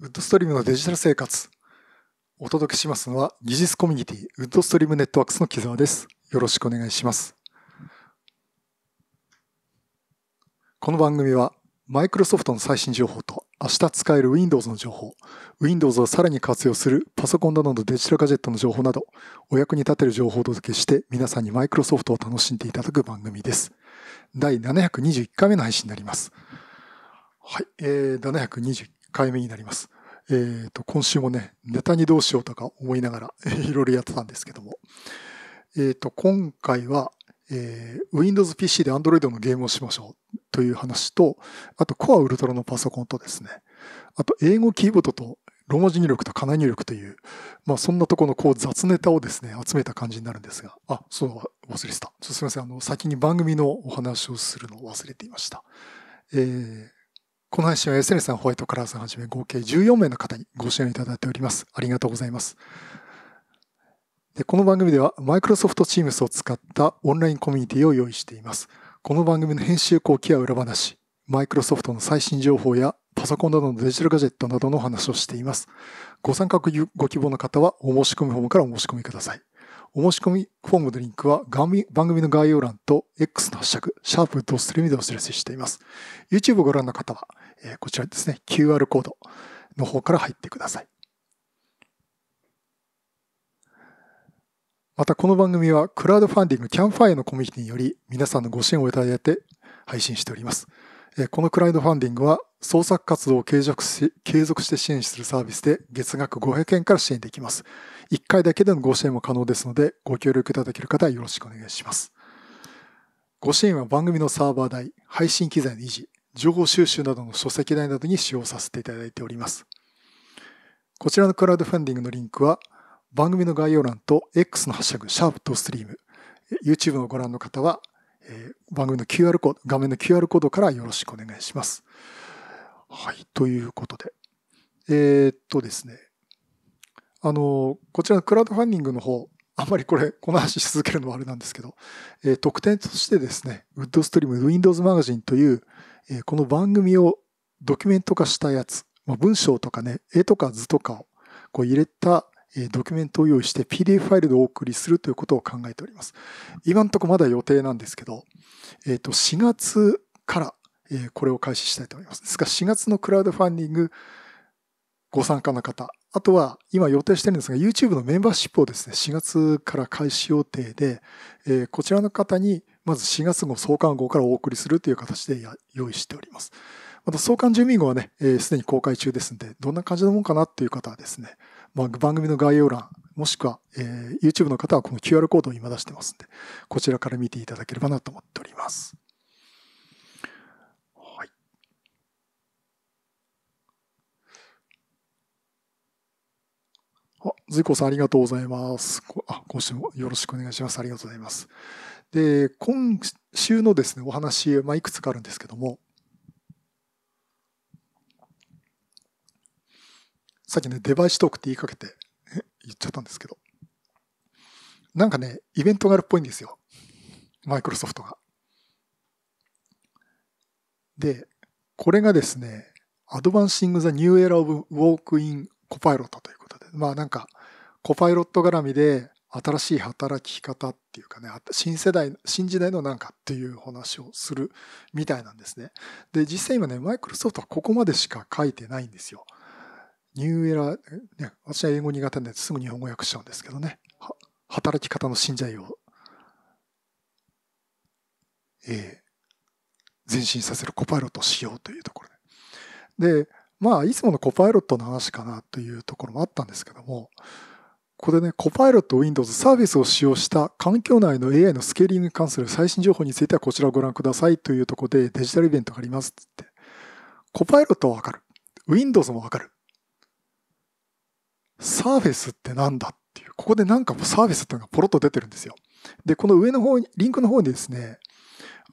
ウッドストリームのデジタル生活。お届けしますのは、技術コミュニティ、ウッドストリームネットワークスの木澤です。よろしくお願いします。この番組は、マイクロソフトの最新情報と、明日使える Windows の情報、Windows をさらに活用するパソコンなどのデジタルガジェットの情報など、お役に立てる情報をお届けして、皆さんにマイクロソフトを楽しんでいただく番組です。第721回目の配信になります。はい、えー、721回目になります。えっ、ー、と、今週もね、ネタにどうしようとか思いながら いろいろやってたんですけども。えっ、ー、と、今回は、えー、Windows PC で Android のゲームをしましょうという話と、あと Core Ultra のパソコンとですね、あと英語キーボードとローマ字入力とカナ入力という、まあそんなとこのこう雑ネタをですね、集めた感じになるんですが、あ、そう忘れてた。すみません、あの、先に番組のお話をするのを忘れていました。えー、この配信は SNS さん、ホワイトカラーさんはじめ合計14名の方にご支援いただいております。ありがとうございます。でこの番組では Microsoft Teams を使ったオンラインコミュニティを用意しています。この番組の編集後期や裏話、Microsoft の最新情報やパソコンなどのデジタルガジェットなどの話をしています。ご参加ご希望の方はお申し込みフォームからお申し込みください。お申し込みフォームのリンクは番組の概要欄と X のハッシグ、シャープドストリームでお知らせしています。YouTube をご覧の方は、えこちらですね、QR コードの方から入ってください。またこの番組はクラウドファンディングキャンファイアのコミュニティにより皆さんのご支援をいただいて配信しております。このクラウドファンディングは創作活動を継続し継続して支援するサービスで月額500円から支援できます。1回だけでのご支援も可能ですのでご協力いただける方はよろしくお願いします。ご支援は番組のサーバー代、配信機材の維持、情報収集などの書籍内などに使用させていただいております。こちらのクラウドファンディングのリンクは番組の概要欄と X のハッシュタグ、シャープとストリーム、YouTube をご覧の方は、え番組の QR コード、画面の QR コードからよろしくお願いします。はい、ということで。えー、っとですね。あの、こちらのクラウドファンディングの方、あんまりこれ、この話し続けるのはあれなんですけど、えー、特典としてですね、ウッドストリーム Windows マガジンという、えこの番組をドキュメント化したやつ、まあ、文章とかね、絵とか図とかをこう入れたドキュメントを用意して PDF ファイルでお送りするということを考えております。今のところまだ予定なんですけど、えっ、と、4月からこれを開始したいと思います。ですから4月のクラウドファンディングご参加の方、あとは今予定してるんですが YouTube のメンバーシップをですね、4月から開始予定で、こちらの方にまず4月号創刊号からお送りするという形で用意しております。また創刊住民号はね、す、えー、で、に公開中ですので、どんな感じのものかなっていう方はですね、まあ、番組の概要欄、もしくは、えー、YouTube の方はこの QR コードを今出してますんで、こちらから見ていただければなと思っております。はい。あ、随子さんありがとうございます。あ、今週もよろしくお願いします。ありがとうございます。で、今週のですね、お話、まあ、いくつかあるんですけども、さっきね、デバイストークって言いかけて、言っちゃったんですけど、なんかね、イベントがあるっぽいんですよ。マイクロソフトが。で、これがですね、Advancing the New Era of Walk in c ということで、まあなんか、コパイロット絡みで、新しい働き方っていうかね、新世代、新時代のなんかっていう話をするみたいなんですね。で、実際今ね、マイクロソフトはここまでしか書いてないんですよ。ニューエラー、ね、私は英語苦手なんですぐ日本語訳しちゃうんですけどね。働き方の新時代を、えー、前進させるコパイロットをしようというところで。で、まあ、いつものコパイロットの話かなというところもあったんですけども、ここでね、コパイロット Windows サービスを使用した環境内の AI のスケーリングに関する最新情報についてはこちらをご覧くださいというとこでデジタルイベントがありますって。て。コパイロットはわかる。Windows もわかる。サーフェスってなんだっていう、ここでなんかサーフェスっていうのがポロッと出てるんですよ。で、この上の方に、リンクの方にですね、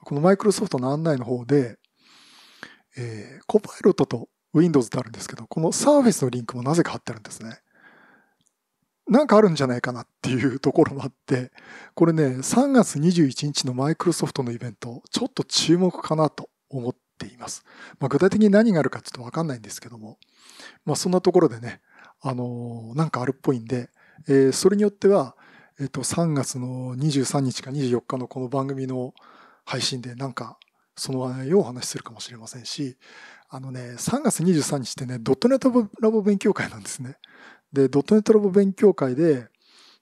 このマイクロソフトの案内の方で、えー、コパイロットと Windows ってあるんですけど、このサーフェスのリンクもなぜか貼ってるんですね。なんかあるんじゃないかなっていうところもあって、これね、3月21日のマイクロソフトのイベント、ちょっと注目かなと思っています。まあ、具体的に何があるかちょっとわかんないんですけども、まあ、そんなところでね、あのー、なんかあるっぽいんで、えー、それによっては、えっ、ー、と、3月の23日か24日のこの番組の配信でなんかその話をお話しするかもしれませんし、あのね、3月23日ってね、ドットネットラボ勉強会なんですね。で、ドットネットラボ勉強会で、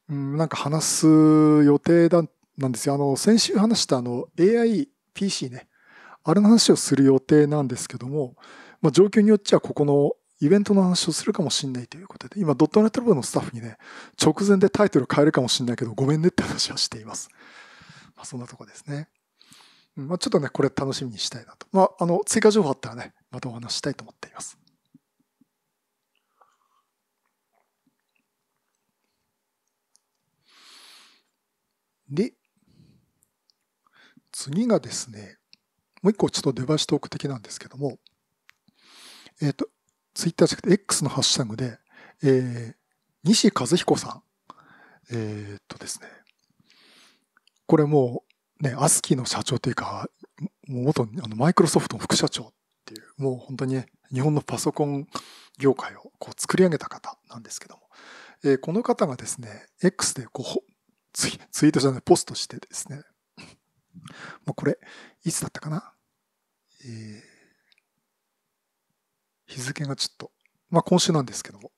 うん、なんか話す予定だなんですよ。あの、先週話したあの AI、PC ね。あれの話をする予定なんですけども、まあ、状況によっちゃここのイベントの話をするかもしんないということで、今、ドットネットラボのスタッフにね、直前でタイトル変えるかもしんないけど、ごめんねって話はしています。まあ、そんなとこですね。まあ、ちょっとね、これ楽しみにしたいなと。まあ、あの、追加情報あったらね、またお話したいと思っています。で、次がですね、もう一個ちょっとデバイストーク的なんですけども、えっ、ー、と、ツイッターじゃなくて X のハッシュタグで、えー、西和彦さん。えー、っとですね、これもう、ね、アスキーの社長というか、もう元あのマイクロソフトの副社長っていう、もう本当に、ね、日本のパソコン業界をこう作り上げた方なんですけども、えー、この方がですね、X でこうツイツイートじゃない、ポストしてですね、もうこれ、いつだったかな、えー、日付がちょっと、まあ今週なんですけども、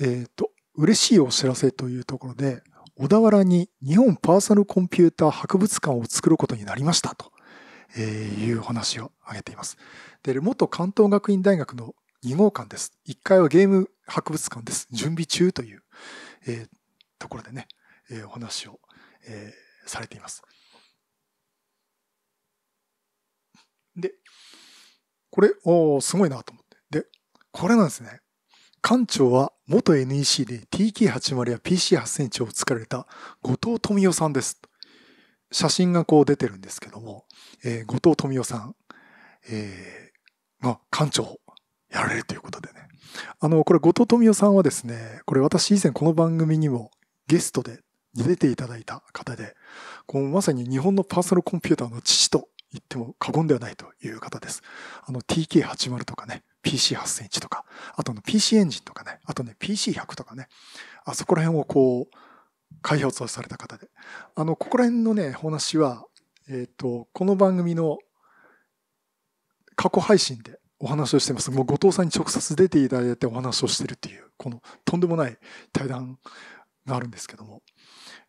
えっ、ー、と、嬉しいお知らせというところで、小田原に日本パーソナルコンピューター博物館を作ることになりましたという話を挙げています。で、元関東学院大学の2号館です。1階はゲーム博物館です。準備中という、えー、ところでね、お話をされています。で、これ、おすごいなと思って。で、これなんですね。館長は元 NEC で TK80 や PC8 0 0チを作られた後藤富夫さんです。写真がこう出てるんですけども、えー、後藤富夫さん、えー、が館長をやられるということでね。あの、これ後藤富夫さんはですね、これ私以前この番組にもゲストで出ていただいた方で、このまさに日本のパーソナルコンピューターの父と言っても過言ではないという方です。あの TK80 とかね、PC8000 とか、あとの PC エンジンとかね、あとね PC100 とかね、あそこら辺をこう開発をされた方で、あの、ここら辺のね、お話は、えっ、ー、と、この番組の過去配信でお話をしてます。もう後藤さんに直接出ていただいてお話をしてるっていう、このとんでもない対談があるんですけども、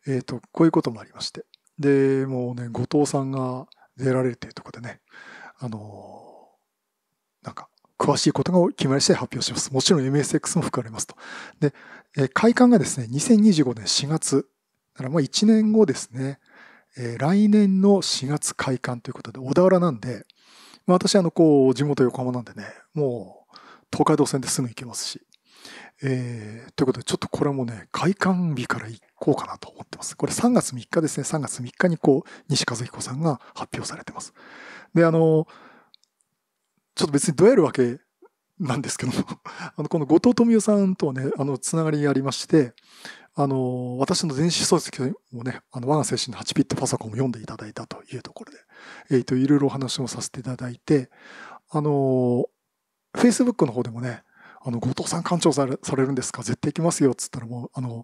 えっ、ー、と、こういうこともありまして。で、もうね、後藤さんが出られてとかでね、あのー、なんか、詳しいことが決まりして発表します。もちろん MSX も含まれますと。で、えー、会館がですね、2025年4月、だからもう1年後ですね、えー、来年の4月開館ということで、小田原なんで、まあ、私、あの、こう、地元横浜なんでね、もう、東海道線ですぐ行けますし、えー、ということで、ちょっとこれもね、開館日から行こうかなと思ってます。これ3月3日ですね。3月3日にこう、西和彦さんが発表されてます。で、あの、ちょっと別にどうやるわけなんですけども あの、この後藤富夫さんとはね、あの、つながりがありまして、あの、私の電子書籍もね、あの、我が精神の8ビットパソコンも読んでいただいたというところで、えっ、ー、と、いろいろお話もさせていただいて、あの、Facebook の方でもね、あの後藤さん館長されされるんですか絶対行きますよっつったらもうあの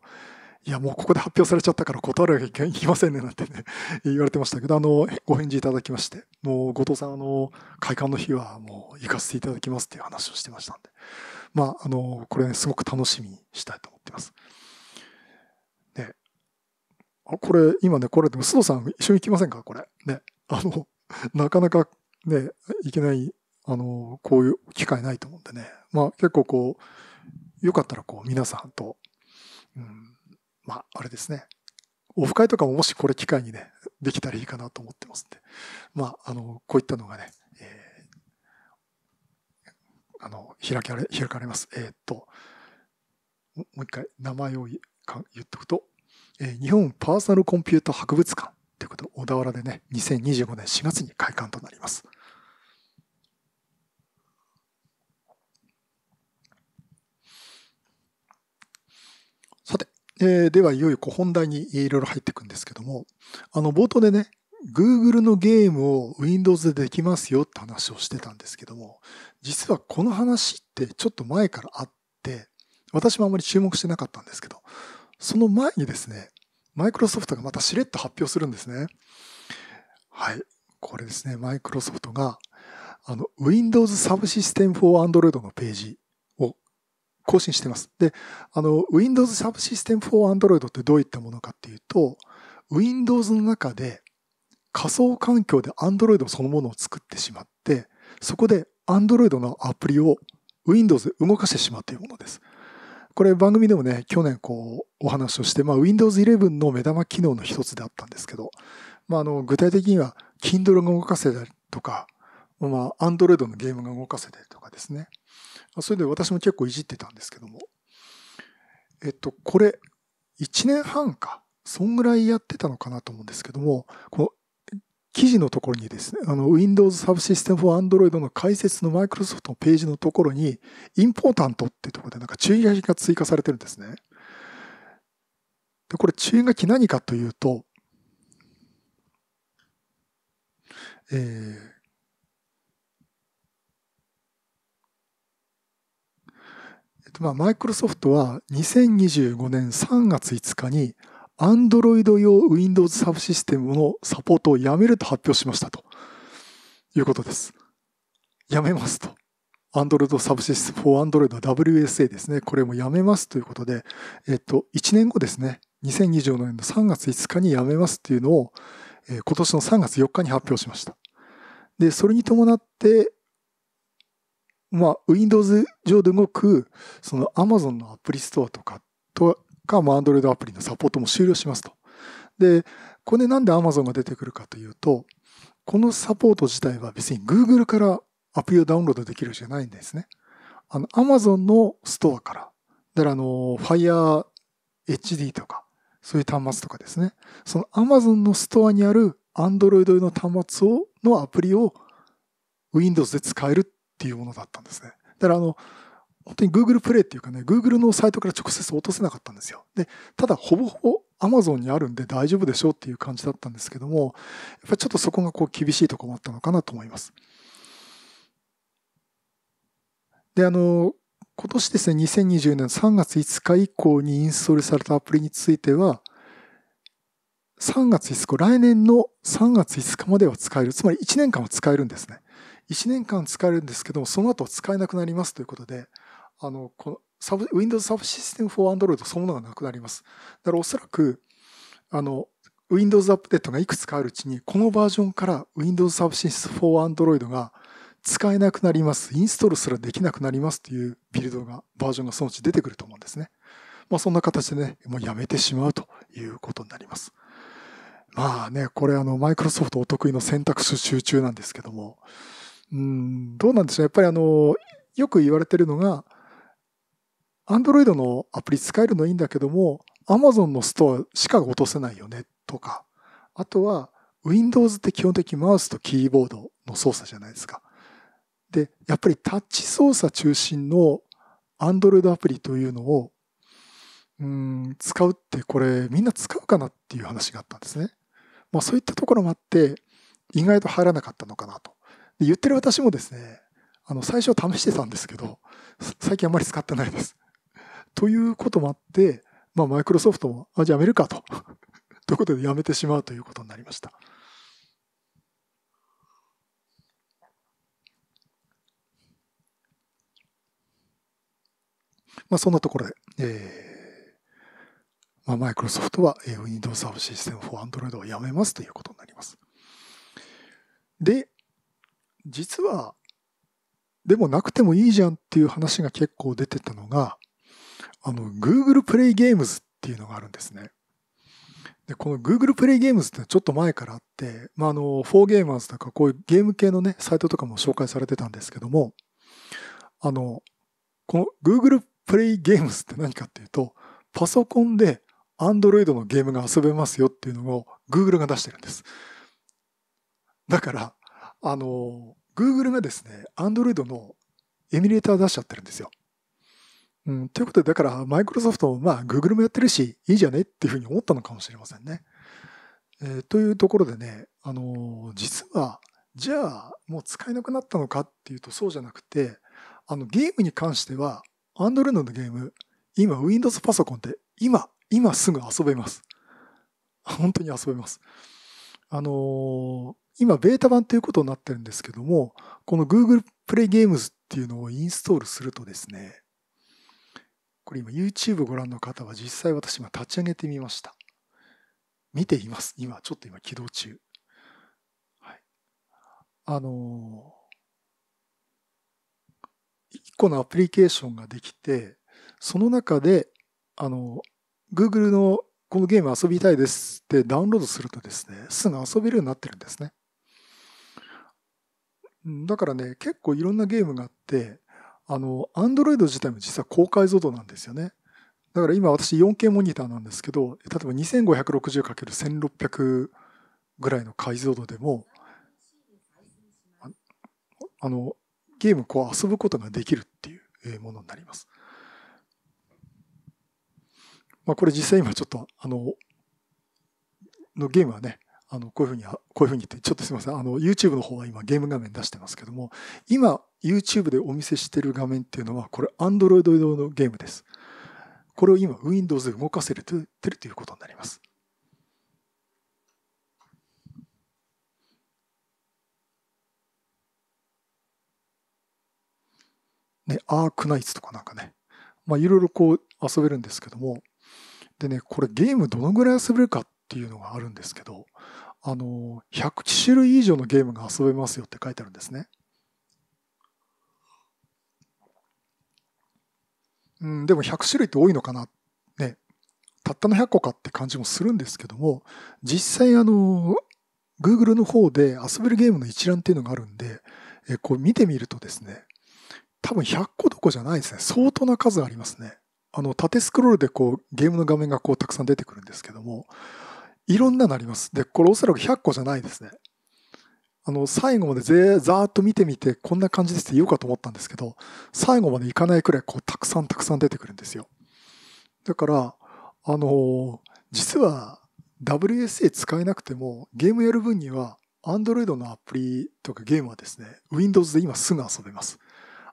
いやもうここで発表されちゃったから断るわけいきませんねなんてね言われてましたけどあのご返事いただきましてもう後藤さんあの開館の日はもう行かせていただきますっていう話をしてましたんでまああのこれ、ね、すごく楽しみにしたいと思ってます。ねあこれ今ねこれでも須藤さん一緒に行きませんかこれねあのなかなかねいけないあの、こういう機会ないと思うんでね。まあ結構こう、よかったらこう皆さんと、うん、まああれですね。オフ会とかももしこれ機会にね、できたらいいかなと思ってますんで。まあ、あの、こういったのがね、えー、あの、開かれ、開かれます。えー、っと、もう一回名前を言っておくと、えー、日本パーソナルコンピュータ博物館ということ、小田原でね、2025年4月に開館となります。えー、では、いよいよ本題にいろいろ入っていくんですけども、あの、冒頭でね、Google のゲームを Windows でできますよって話をしてたんですけども、実はこの話ってちょっと前からあって、私もあまり注目してなかったんですけど、その前にですね、マイクロソフトがまたしれっと発表するんですね。はい。これですね、マイクロソフトが、あの、Windows Subsystem for Android のページ更新してます。で、あの、Windows サブシステム for Android ってどういったものかっていうと、Windows の中で仮想環境で Android そのものを作ってしまって、そこで Android のアプリを Windows で動かしてしまうというものです。これ番組でもね、去年こうお話をして、まあ、Windows 11の目玉機能の一つであったんですけど、まあ、あの具体的には Kindle が動かせたりとか、まあ、Android のゲームが動かせたりとかですね。それで私も結構いじってたんですけども。えっと、これ、1年半か、そんぐらいやってたのかなと思うんですけども、この記事のところにですね、あの、Windows Subsystem for Android の解説の Microsoft のページのところに、インポータントっていうところでなんか注意書きが追加されてるんですね。で、これ注意書き何かというと、えー、まあ、マイクロソフトは2025年3月5日に Android 用 Windows サブシステムのサポートをやめると発表しましたということです。やめますと。Android サブシステム for Android WSA ですね。これもやめますということで、えっと、1年後ですね。2024年の3月5日にやめますっていうのを、え今年の3月4日に発表しました。で、それに伴って、まあ、Windows 上で動く、その Amazon のアプリストアとか、とか、まあ、Android アプリのサポートも終了しますと。で、これなんで Amazon が出てくるかというと、このサポート自体は別に Google からアプリをダウンロードできるじゃないんですね。あの、Amazon のストアから、だからあの、Fire HD とか、そういう端末とかですね。その Amazon のストアにある Android の端末を、のアプリを Windows で使えるっていうものだったんですね。だからあの、本当に Google プレイっていうかね、Google のサイトから直接落とせなかったんですよ。で、ただほぼほぼ Amazon にあるんで大丈夫でしょうっていう感じだったんですけども、やっぱりちょっとそこがこう厳しいとこもあったのかなと思います。で、あの、今年ですね、2020年3月5日以降にインストールされたアプリについては、3月5日、来年の3月5日までは使える。つまり1年間は使えるんですね。1年間使えるんですけども、その後使えなくなりますということで、あの、このサブ、Windows サブシステム for Android そのものがなくなります。だからおそらく、あの、Windows アップデートがいくつかあるうちに、このバージョンから Windows サブシステム for Android が使えなくなります。インストールすらできなくなりますというビルドが、バージョンがそのうち出てくると思うんですね。まあそんな形でね、もうやめてしまうということになります。まあね、これあの、マイクロソフトお得意の選択肢集中なんですけども、うん、どうなんでしょう。やっぱりあの、よく言われてるのが、アンドロイドのアプリ使えるのいいんだけども、Amazon のストアしか落とせないよねとか、あとは Windows って基本的にマウスとキーボードの操作じゃないですか。で、やっぱりタッチ操作中心の Android アプリというのを、うん、使うってこれみんな使うかなっていう話があったんですね。まあそういったところもあって、意外と入らなかったのかなと。で言ってる私もですね、あの、最初試してたんですけど、最近あんまり使ってないです。ということもあって、まあ、マイクロソフトも、あ、じゃあやめるかと。ということでやめてしまうということになりました。まあ、そんなところで、えー、まあ、マイクロソフトは Windows サ s ブシステム r Android をやめますということになります。で、実は、でもなくてもいいじゃんっていう話が結構出てたのが、あの、Google Play Games っていうのがあるんですね。で、この Google Play Games ってちょっと前からあって、まあ、あの、4Gamers とかこういうゲーム系のね、サイトとかも紹介されてたんですけども、あの、この Google Play Games って何かっていうと、パソコンで Android のゲームが遊べますよっていうのを Google が出してるんです。だから、あの、Google がですね、Android のエミュレーター出しちゃってるんですよ。うん、ということで、だから、マイクロソフトも、まあ、Google もやってるし、いいじゃねっていうふうに思ったのかもしれませんね。えー、というところでね、あの実は、じゃあ、もう使えなくなったのかっていうと、そうじゃなくて、あの、ゲームに関しては、Android のゲーム、今、Windows パソコンで、今、今すぐ遊べます。本当に遊べます。あのー、今ベータ版ということになってるんですけども、この Google Play Games っていうのをインストールするとですね、これ今 YouTube ご覧の方は実際私今立ち上げてみました。見ています。今、ちょっと今起動中。はい。あのー、1個のアプリケーションができて、その中で、あのー、Google のこのゲーム遊びたいですってダウンロードするとですね、すぐ遊べるようになってるんですね。だからね、結構いろんなゲームがあって、あの、アンドロイド自体も実は高解像度なんですよね。だから今私 4K モニターなんですけど、例えば 2560×1600 ぐらいの解像度でも、あの、ゲームこう遊ぶことができるっていうものになります。まあこれ実際今ちょっとあの、のゲームはね、あのこういうふうに、こういうふうにって、ちょっとすみません、あの YouTube の方は今ゲーム画面出してますけども、今 YouTube でお見せしてる画面っていうのは、これ Android 用のゲームです。これを今 Windows で動かせてるということになります。ね、アークナイツとかなんかね、まあいろいろこう遊べるんですけども、でね、これゲームどのぐらい遊べるかっていうのがあるんですけど、あの、100種類以上のゲームが遊べますよって書いてあるんですね。うん、でも100種類って多いのかな。ね。たったの100個かって感じもするんですけども、実際あの、Google の方で遊べるゲームの一覧っていうのがあるんで、えこう見てみるとですね、多分100個どこじゃないですね。相当な数ありますね。あの、縦スクロールでこう、ゲームの画面がこう、たくさん出てくるんですけども、いろんなのあります。で、これおそらく100個じゃないですね。あの、最後までぜざーっと見てみて、こんな感じですって言うかと思ったんですけど、最後までいかないくらい、こう、たくさんたくさん出てくるんですよ。だから、あの実は WSA 使えなくても、ゲームやる分には、Android のアプリとかゲームはですね、Windows で今すぐ遊べます。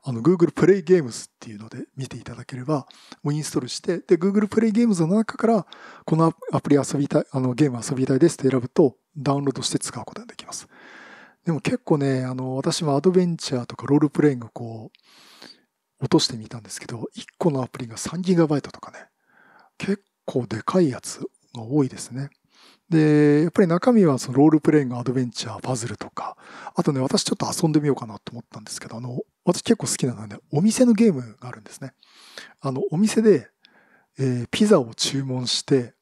あの Google プレイゲーム s っていうので見ていただければ、もうインストールして、で、Google プレイゲーム s の中から、このアプリ遊びたい、あのゲーム遊びたいですって選ぶと、ダウンロードして使うことができます。でも結構ね、あの、私もアドベンチャーとかロールプレイングこう、落としてみたんですけど、1個のアプリが 3GB とかね、結構でかいやつが多いですね。で、やっぱり中身はそのロールプレイング、アドベンチャー、パズルとか、あとね、私ちょっと遊んでみようかなと思ったんですけど、あの、私結構好きなのはね、お店のゲームがあるんですね。あの、お店で、えー、ピザを注文して、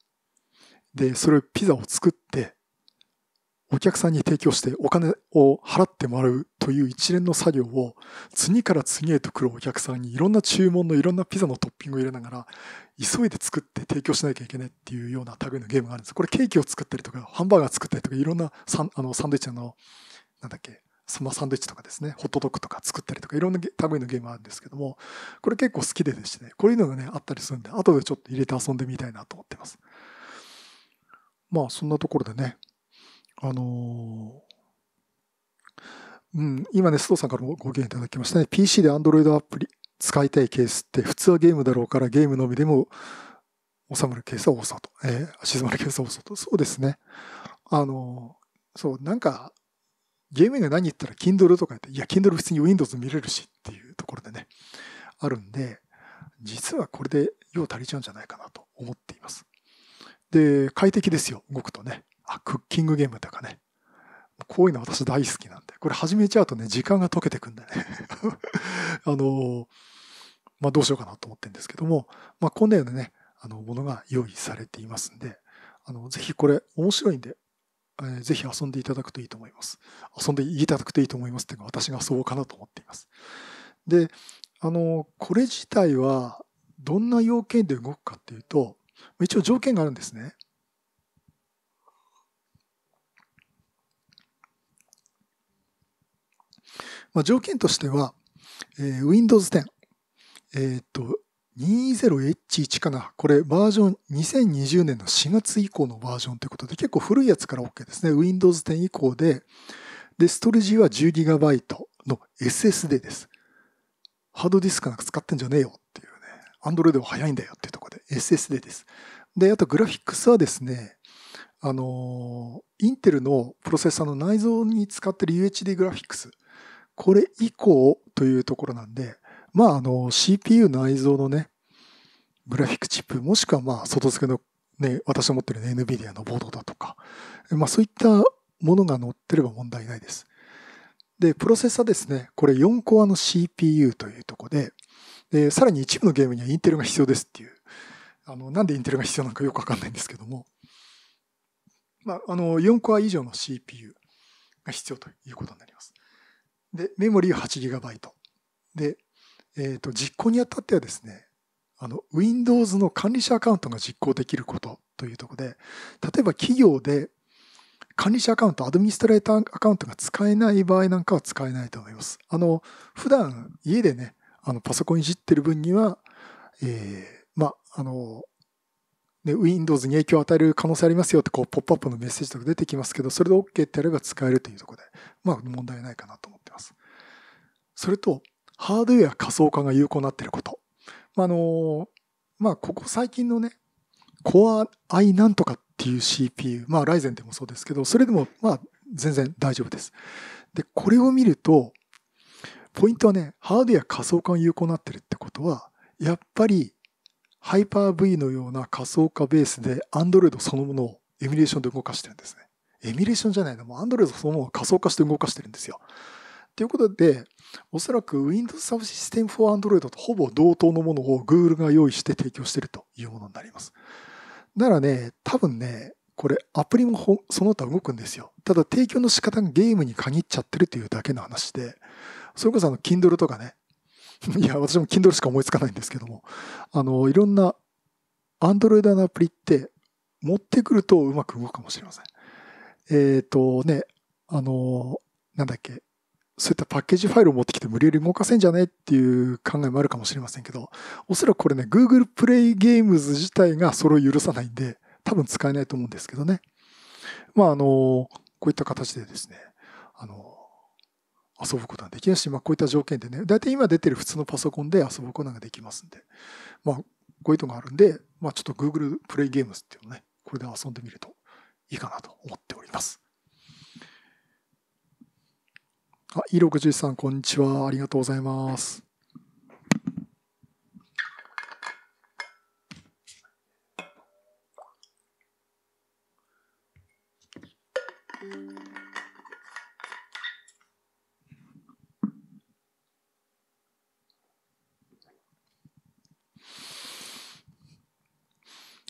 で、それをピザを作って、お客さんに提供してお金を払ってもらうという一連の作業を次から次へと来るお客さんにいろんな注文のいろんなピザのトッピングを入れながら急いで作って提供しなきゃいけないっていうような類のゲームがあるんです。これケーキを作ったりとかハンバーガー作ったりとかいろんなサンあのサンドイッチのなんだっけサマサンドイッチとかですね、ホットドッグとか作ったりとか、いろんな類のゲームあるんですけども、これ結構好きでですね、こういうのがね、あったりするんで、後でちょっと入れて遊んでみたいなと思ってます。まあ、そんなところでね、あのー、うん、今ね、須藤さんからもご意見いただきましたね。PC で Android アプリ使いたいケースって、普通はゲームだろうからゲームのみでも収まるケースは多さと。えー、静まるケースは多さと。そうですね。あのー、そう、なんか、ゲームが何言ったら Kindle とか言って、いや、Kindle 普通に Windows 見れるしっていうところでね、あるんで、実はこれで用足りちゃうんじゃないかなと思っています。で、快適ですよ、動くとね。あ、クッキングゲームとかね。こういうの私大好きなんで、これ始めちゃうとね、時間が溶けてくんでね あのまあ、どうしようかなと思ってるんですけども、まあ、こんなようなね、あの、ものが用意されていますんで、あの、ぜひこれ面白いんで、ぜひ遊んでいただくといいと思います。遊んでいただくといいと思いますっていうか、私がそうかなと思っています。で、あの、これ自体はどんな要件で動くかっていうと、一応条件があるんですね。まあ、条件としては、えー、Windows 10、えー、っと、20H1 かなこれバージョン2020年の4月以降のバージョンということで結構古いやつから OK ですね。Windows 10以降で、で、ストレージは 10GB の SSD です。ハードディスクなんか使ってんじゃねえよっていうね。Android は早いんだよっていうところで SSD です。で、あとグラフィックスはですね、あの、インテルのプロセッサーの内蔵に使ってる UHD グラフィックス。これ以降というところなんで、まあ、あの、CPU 内蔵のね、グラフィックチップ、もしくはまあ、外付けのね、私の持ってる、ね、NVIDIA のボードだとか、まあ、そういったものが載ってれば問題ないです。で、プロセッサーですね、これ4コアの CPU というとこで、でさらに一部のゲームにはインテルが必要ですっていう、あの、なんでインテルが必要なのかよくわかんないんですけども、まあ、あの、4コア以上の CPU が必要ということになります。で、メモリー 8GB。で、えーと、実行にあたってはですねあの Windows の管理者アカウントが実行できることというところで例えば企業で管理者アカウント、アドミニストレーターアカウントが使えない場合なんかは使えないと思います。あの、普段家でね、あのパソコンいじってる分には、えー、まあ、あの、ね、Windows に影響を与える可能性ありますよって、こう、ポップアップのメッセージとか出てきますけど、それで OK ってやれば使えるというところで、まあ、問題ないかなと思ってます。それと、ハードウェア仮想化が有効になっていること。まあ、あの、まあ、ここ最近のね、Core i なんとかっていう CPU、まあ、ライゼンでもそうですけど、それでも、まあ、全然大丈夫です。で、これを見ると、ポイントはね、ハードウェア仮想化が有効になってるってことは、やっぱり、ハイパー V のような仮想化ベースで、Android そのものをエミュレーションで動かしてるんですね。エミュレーションじゃないの、もう Android そのものを仮想化して動かしてるんですよ。ということで、おそらく Windows Sub System for Android とほぼ同等のものを Google が用意して提供しているというものになります。ならね、多分ね、これアプリもその他動くんですよ。ただ提供の仕方がゲームに限っちゃってるというだけの話で、それこそあの Kindle とかね、いや、私も Kindle しか思いつかないんですけども、あの、いろんな Android のアプリって持ってくるとうまく動くかもしれません。えっ、ー、とね、あの、なんだっけ、そういったパッケージファイルを持ってきて無理やり動かせんじゃねっていう考えもあるかもしれませんけど、おそらくこれね、Google Play Games 自体がそれを許さないんで、多分使えないと思うんですけどね。まあ、あの、こういった形でですね、あの、遊ぶことができないし、まあ、こういった条件でね、大体今出てる普通のパソコンで遊ぶことができますんで、まあ、こういうのがあるんで、まあ、ちょっと Google Play Games っていうのね、これで遊んでみるといいかなと思っております。あ、E61 さん、こんにちは。ありがとうございます。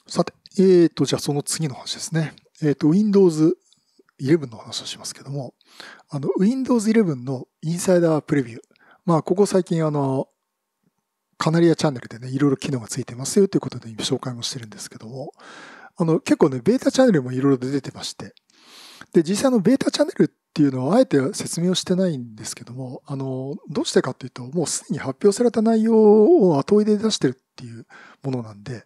さて、えっ、ー、と、じゃあその次の話ですね。えっ、ー、と、Windows 11の話をしますけども、あの、Windows 11のインサイダープレビュー。まあ、ここ最近、あの、カナリアチャンネルでね、いろいろ機能がついてますよということで紹介もしてるんですけども、あの、結構ね、ベータチャンネルもいろいろ出てまして、で、実際のベータチャンネルっていうのはあえて説明をしてないんですけども、あの、どうしてかっていうと、もうすでに発表された内容を後追いで出してるっていうものなんで、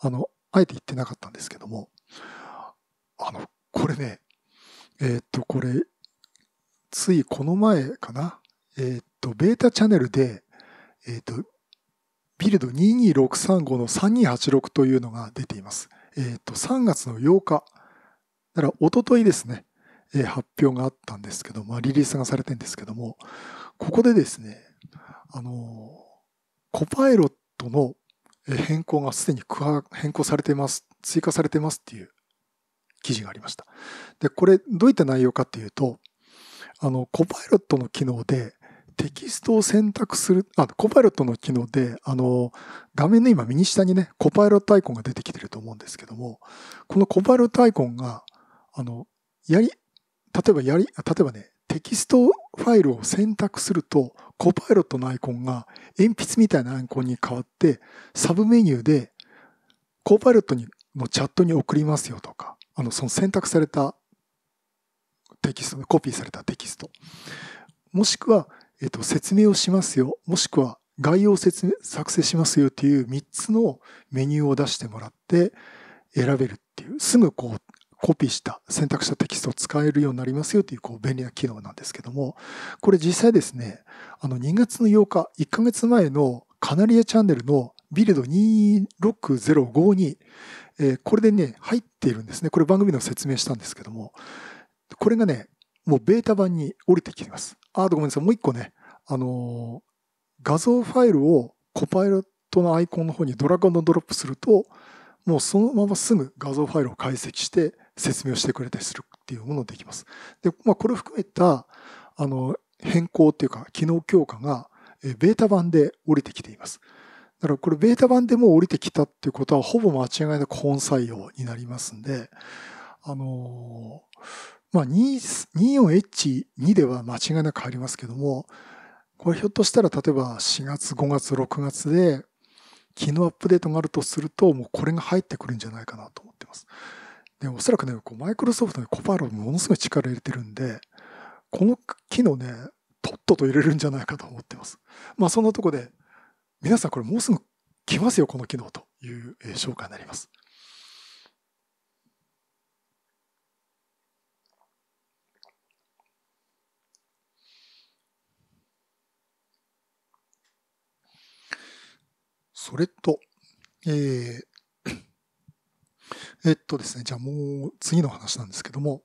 あの、あえて言ってなかったんですけども、あの、これね、えー、っと、これ、ついこの前かな。えー、っと、ベータチャンネルで、えー、っと、ビルド22635の3286というのが出ています。えっと、3月の8日、だからおとといですね、え発表があったんですけど、まあ、リリースがされてるんですけども、ここでですね、あのコパイロットの変更がすでに変更されてます、追加されてますっていう記事がありました。で、これどういった内容かっていうと、あの、コパイロットの機能でテキストを選択する、あ、コパイロットの機能で、あの、画面の今右下にね、コパイロットアイコンが出てきてると思うんですけども、このコパイロットアイコンが、あの、やり、例えばやり、例えばね、テキストファイルを選択すると、コパイロットのアイコンが鉛筆みたいなアイコンに変わって、サブメニューでコパイロットにのチャットに送りますよとか、あのその選択されたテキストコピーされたテキストもしくは、えー、と説明をしますよもしくは概要を説明作成しますよという3つのメニューを出してもらって選べるっていうすぐこうコピーした選択したテキストを使えるようになりますよというこう便利な機能なんですけどもこれ実際ですねあの2月の8日1ヶ月前のカナリアチャンネルのビルド26052えこれでね、入っているんですね。これ番組の説明したんですけども、これがね、もうベータ版に降りてきてます。あ、ごめんなさい。もう一個ね、あの画像ファイルをコパイロットのアイコンの方にドラゴンのドロップすると、もうそのまますぐ画像ファイルを解析して説明をしてくれたりするっていうものできます。で、まあ、これを含めた、あの、変更っていうか、機能強化が、ベータ版で降りてきています。だからこれベータ版でもう降りてきたっていうことはほぼ間違いなく本採用になりますんで、あのまあ、24H2 では間違いなく入りますけども、これひょっとしたら例えば4月、5月、6月で、機能アップデートがあるとすると、もうこれが入ってくるんじゃないかなと思ってます。で、おそらくね、マイクロソフトのコパールものすごい力入れてるんで、この機能ね、とっとと入れるんじゃないかと思ってます。まあそんなとこで、皆さんこれもうすぐ来ますよ、この機能という紹介になります。それと、えー、えっとですね、じゃあもう次の話なんですけども、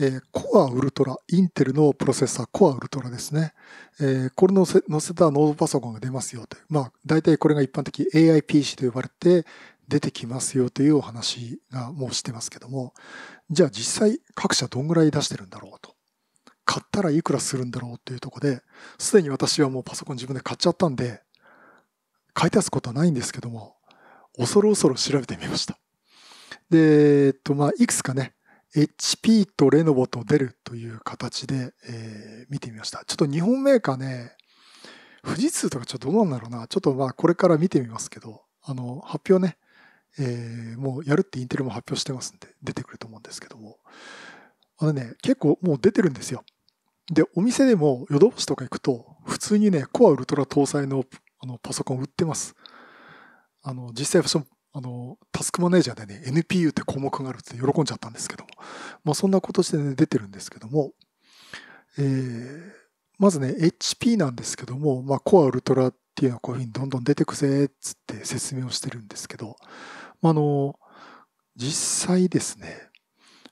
えー、Core u インテルのプロセッサーコアウルトラですね。えー、これのせ載せたノートパソコンが出ますよとまあ、大体これが一般的 AIPC と呼ばれて出てきますよというお話がもうしてますけども、じゃあ実際各社どんぐらい出してるんだろうと。買ったらいくらするんだろうっていうとこで、すでに私はもうパソコン自分で買っちゃったんで、買い足すことはないんですけども、恐る恐る調べてみました。で、えっと、まあ、いくつかね、HP とレノボと出るという形で、えー、見てみました。ちょっと日本メーカーね、富士通とかちょっとどうなんだろうな。ちょっとまあこれから見てみますけど、あの、発表ね、えー、もうやるってインテルも発表してますんで、出てくると思うんですけども。あのね、結構もう出てるんですよ。で、お店でもヨドバシとか行くと、普通にね、コアウルトラ搭載のあのパソコン売ってます。あの、実際あの、タスクマネージャーでね、NPU って項目があるって喜んじゃったんですけども、まあ、そんなことしね、出てるんですけども、えー、まずね、HP なんですけども、まあ、コアウルトラっていうのはこういうふうにどんどん出てくぜっつって説明をしてるんですけど、まあ、あの、実際ですね、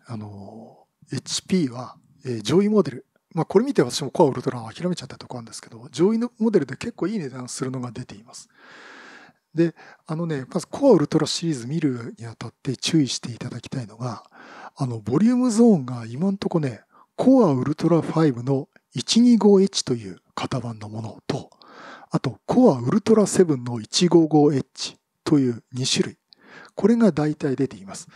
あの、HP は、えー、上位モデル、まあ、これ見て私もコアウルトラを諦めちゃったとこあるんですけど、上位のモデルで結構いい値段するのが出ています。で、あのね、まずコアウルトラシリーズ見るにあたって注意していただきたいのが、あの、ボリュームゾーンが今んとこね、コアウルトラ5の 125H という型番のものと、あと、コアウルトラ7の 155H という2種類。これが大体出ています。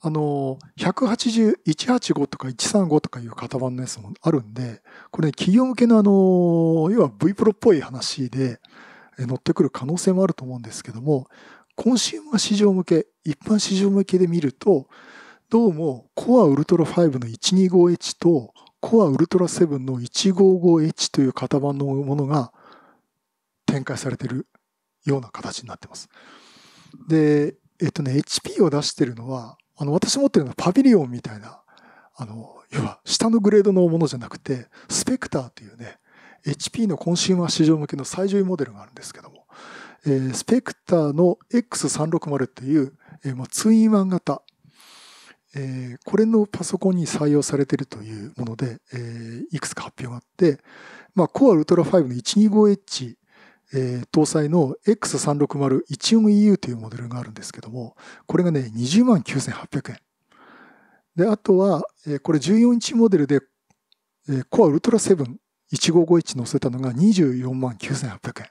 あの、180、185とか135とかいう型番のやつもあるんで、これ、ね、企業向けのあの、要は V プロっぽい話で、乗ってくる可能性もあると思うんですけども、コンシューマー市場向け、一般市場向けで見ると、どうもコアウルトラ5の 125H とコアウルトラ7の 155H という型番のものが展開されているような形になってます。で、えっとね、HP を出してるのは、あの、私持ってるのはパビリオンみたいな、あの、要は下のグレードのものじゃなくて、スペクターというね、HP のコンシューマー市場向けの最上位モデルがあるんですけども、えスペクターの X360 っていう、えまあ、ツインワン型、えこれのパソコンに採用されているというもので、えいくつか発表があって、まあ、コアウルトラ5の 125H えー、搭載の X36014EU というモデルがあるんですけども、これがね、20万9800円。で、あとは、えー、これ14インチモデルで、えー、コアウルトラ7 1551乗せたのが24万9800円。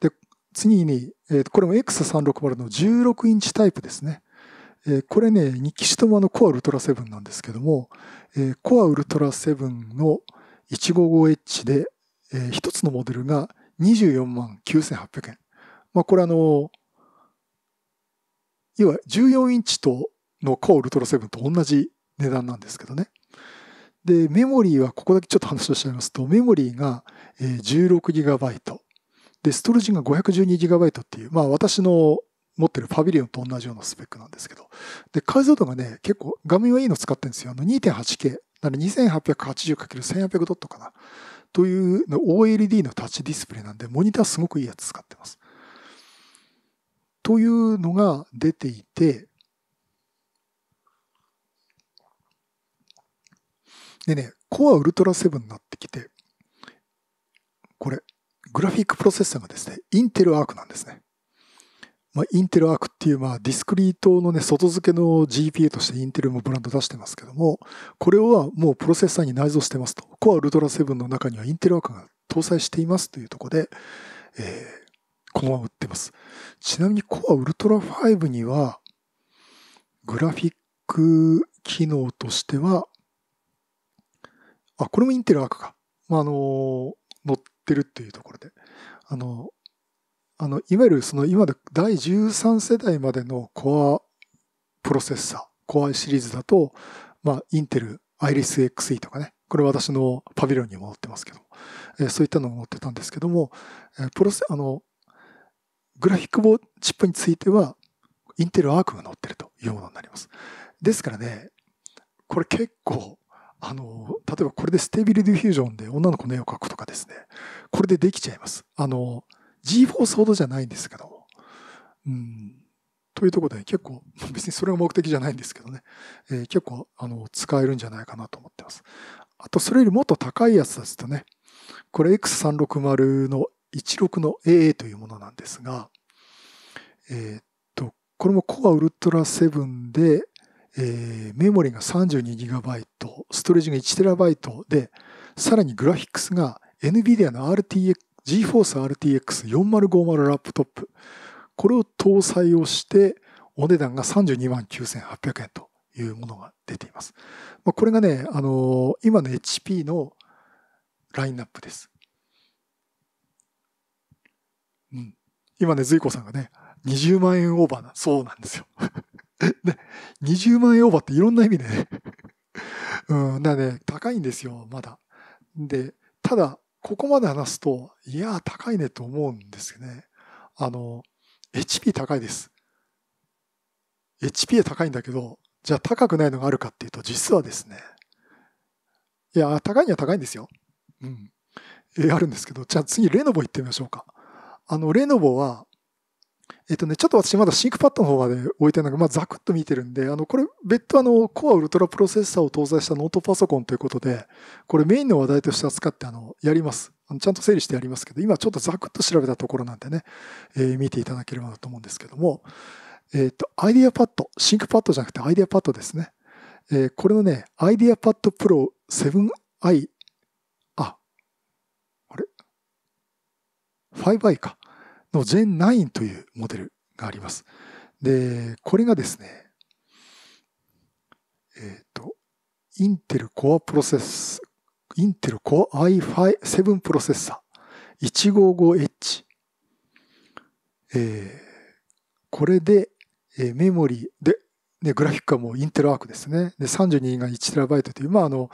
で、次に、えー、これも X360 の16インチタイプですね。えー、これね、2機種とものコアウルトラ7なんですけども、えー、コアウルトラ7の 155H で、えー、1つのモデルが24万9800円。まあ、これあの、要は14インチとのコアウルトラ7と同じ値段なんですけどね。で、メモリーは、ここだけちょっと話をしちゃいますと、メモリーが 16GB。で、ストレージが 512GB っていう、まあ私の持ってるパビリオンと同じようなスペックなんですけど。で、解像度がね、結構画面はいいの使ってるんですよ。あの 2.8K。なので 2880×1800 ドットかな。というの OLED のタッチディスプレイなんで、モニターすごくいいやつ使ってます。というのが出ていて、でね、コアウルトラ7になってきて、これ、グラフィックプロセッサーがですね、インテルアークなんですね。まあ、インテルアークっていう、まあ、ディスクリートのね、外付けの GPA としてインテルもブランド出してますけども、これはもうプロセッサーに内蔵してますと。コアウルトラ7の中にはインテルアークが搭載していますというところで、えー、このまま売ってます。ちなみにコアウルトラ5には、グラフィック機能としては、あ、これもインテルクか。まあ、あの、乗ってるっていうところで。あの、あの、いわゆるその今で第13世代までのコアプロセッサー、コアシリーズだと、まあ、インテルアイリス x e とかね、これ私のパビリオンにも載ってますけど、えー、そういったのを載ってたんですけども、えー、プロセ、あの、グラフィックボーチップについては、インテルアークが載ってるというものになります。ですからね、これ結構あの、例えばこれでステービルディフュージョンで女の子の絵を描くとかですね、これでできちゃいます。あの、g 4ソードほどじゃないんですけども。うん。というところで結構、別にそれが目的じゃないんですけどね、えー、結構、あの、使えるんじゃないかなと思ってます。あと、それよりもっと高いやつですとね、これ X360 の16の AA というものなんですが、えー、っと、これもコアウルトラ7で、えー、メモリが 32GB、ストレージが 1TB で、さらにグラフィックスが NVIDIA の RTX、g f o r c e RTX4050 ラップトップ。これを搭載をして、お値段が32万9800円というものが出ています。まあ、これがね、あのー、今の HP のラインナップです。うん。今ね、随子さんがね、20万円オーバーな、そうなんですよで、20万円オーバーっていろんな意味でね うん、だね、高いんですよ、まだ。で、ただ、ここまで話すと、いやー、高いねと思うんですよね。あの、HP 高いです。HP は高いんだけど、じゃあ高くないのがあるかっていうと、実はですね、いや、高いには高いんですよ。うん。えあるんですけど、じゃあ次、レノボ行ってみましょうか。あの、レノボは、えっとね、ちょっと私まだシンクパッドの方まで置いてるのが、まあ、ざくっと見てるんで、あの、これ別途あの、コアウルトラプロセッサーを搭載したノートパソコンということで、これメインの話題として扱ってあの、やります。あのちゃんと整理してやりますけど、今ちょっとざくっと調べたところなんでね、えー、見ていただければと思うんですけども、えっと、アイディアパッド、シンクパッドじゃなくてアイディアパッドですね。えー、これのね、アイディアパッドプロ 7i、あ、あれ ?5i か。の Gen9 というモデルがあります。で、これがですね、えっ、ー、と、インテルコアプロセス、インテルコア i7 プロセッサー 155H。えー、これで、えー、メモリーで、で、グラフィックはもうインテルアークですね。で、32が 1TB という、まあ、あの、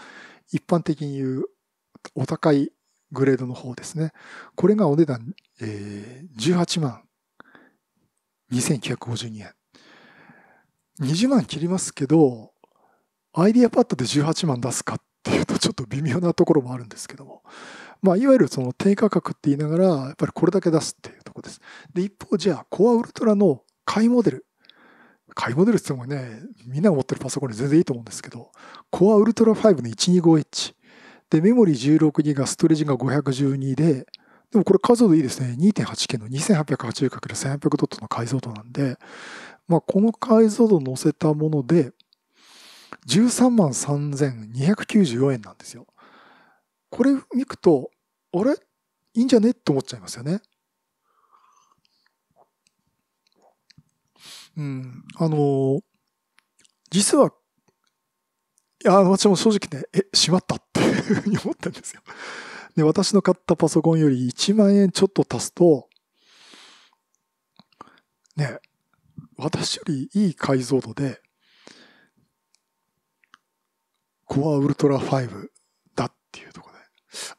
一般的に言うお高いグレードの方ですね。これがお値段、えー、18万2952円。20万切りますけど、アイディアパッドで18万出すかっていうとちょっと微妙なところもあるんですけども、まあ、いわゆるその低価格って言いながら、やっぱりこれだけ出すっていうとこです。で、一方、じゃあ、コアウルトラの買いモデル。買いモデルって言ってもね、みんなが持ってるパソコンで全然いいと思うんですけど、コアウルトラ5の 125H。で、メモリ16ギガ、ストレージが512で、でもこれ数像でいいですね。2.8K の 2880×1800 ドットの解像度なんで、まあ、この解像度載せたもので、13万3294円なんですよ。これ見くと、あれいいんじゃねって思っちゃいますよね。うん。あのー、実は、いや、私も正直ね、え、しまったっていうふうに思ったんですよ。で、私の買ったパソコンより1万円ちょっと足すと、ね、私よりいい解像度で、コアウルトラ5だっていうところで、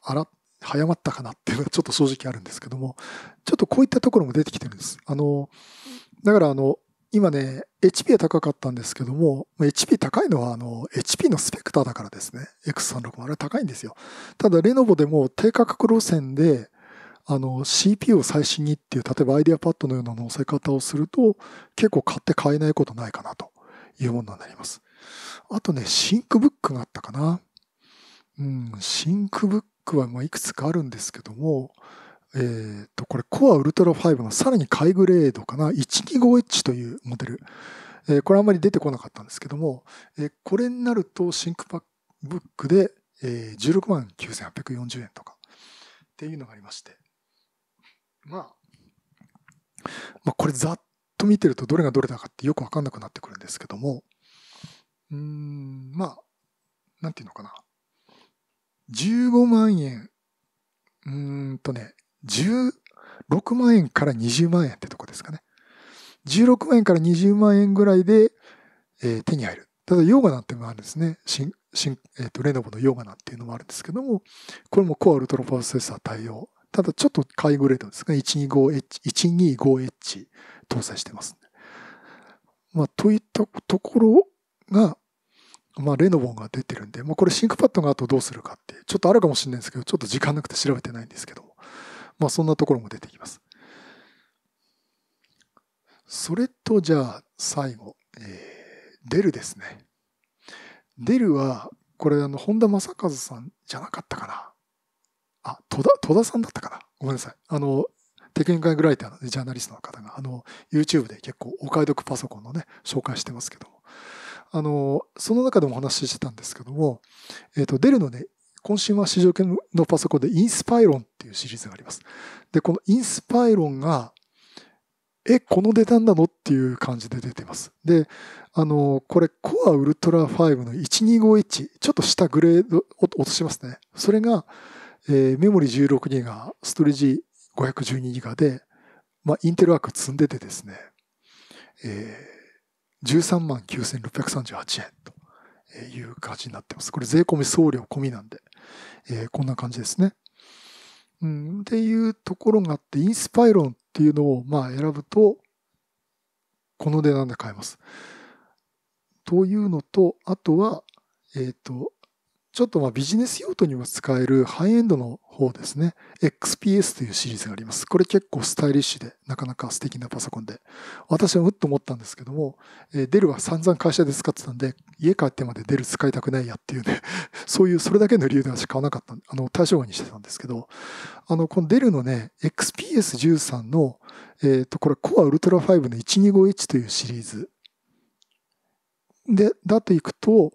あら、早まったかなっていうのはちょっと正直あるんですけども、ちょっとこういったところも出てきてるんです。あの、だからあの、今ね、HP は高かったんですけども、HP 高いのは、あの、HP のスペクターだからですね。X36 あれ高いんですよ。ただ、レノボでも低価格路線で、あの、CPU を最新にっていう、例えばアイデアパッドのような載せ方をすると、結構買って買えないことないかなというものになります。あとね、シンクブックがあったかな。うん、シンクブックはいくつかあるんですけども、えっ、ー、と、これコアウルトラ5のさらに下位グレードかな、125H というモデル。えー、これあんまり出てこなかったんですけども、えー、これになるとシンクパッブックで、えー、16万9840円とかっていうのがありまして。まあ、まあ、これざっと見てるとどれがどれだかってよくわかんなくなってくるんですけども、うん、まあ、なんていうのかな。15万円。うーんとね、16万円から20万円ってとこですかね。16万円から20万円ぐらいで、えー、手に入る。ただ、ヨーガなんていうのもあるんですね。新、新、えっ、ー、と、レノボのヨーガなんていうのもあるんですけども、これもコアウルトロプロセッサー対応。ただ、ちょっと買いグレードですね。125H、125H 搭載してます、まあ、といったところが、まあ、レノボンが出てるんで、まあ、これシンクパッドがあとどうするかって、ちょっとあるかもしれないんですけど、ちょっと時間なくて調べてないんですけど、まあ、そんなところも出てきます。それとじゃあ最後、えー、デルですね。デルは、これあの、本田正和さんじゃなかったかな。あ、戸田、戸田さんだったかな。ごめんなさい。あの、テクニカルライターの、ジャーナリストの方が、あの、YouTube で結構お買い得パソコンのね、紹介してますけども。あの、その中でもお話ししてたんですけども、えっ、ー、と、デルのね、今週は市場系のパソコンでインスパイロンっていうシリーズがあります。で、このインスパイロンが、え、この値段なのっていう感じで出てます。で、あの、これ、コアウルトラ5の 125H、ちょっと下グレード落としますね。それが、えー、メモリ 16GB、ストレージ 512GB で、まあ、インテルワーク積んでてですね、えー、13 9638円と。いう感じになってます。これ税込み送料込みなんで、えー、こんな感じですね。うん、っていうところがあって、インスパイロンっていうのをまあ選ぶと、この値段で買えます。というのと、あとは、えっ、ー、と、ちょっとまあビジネス用途にも使えるハイエンドの方ですね。XPS というシリーズがあります。これ結構スタイリッシュで、なかなか素敵なパソコンで。私はうっと思ったんですけども、えデルは散々会社で使ってたんで、家帰ってまでデル使いたくないやっていうね、そういうそれだけの理由では買わなかった、あの、対象外にしてたんですけど、あの、このデルのね、XPS13 の、えっ、ー、と、これコアウルトラ5の 125H というシリーズ。で、だといくと、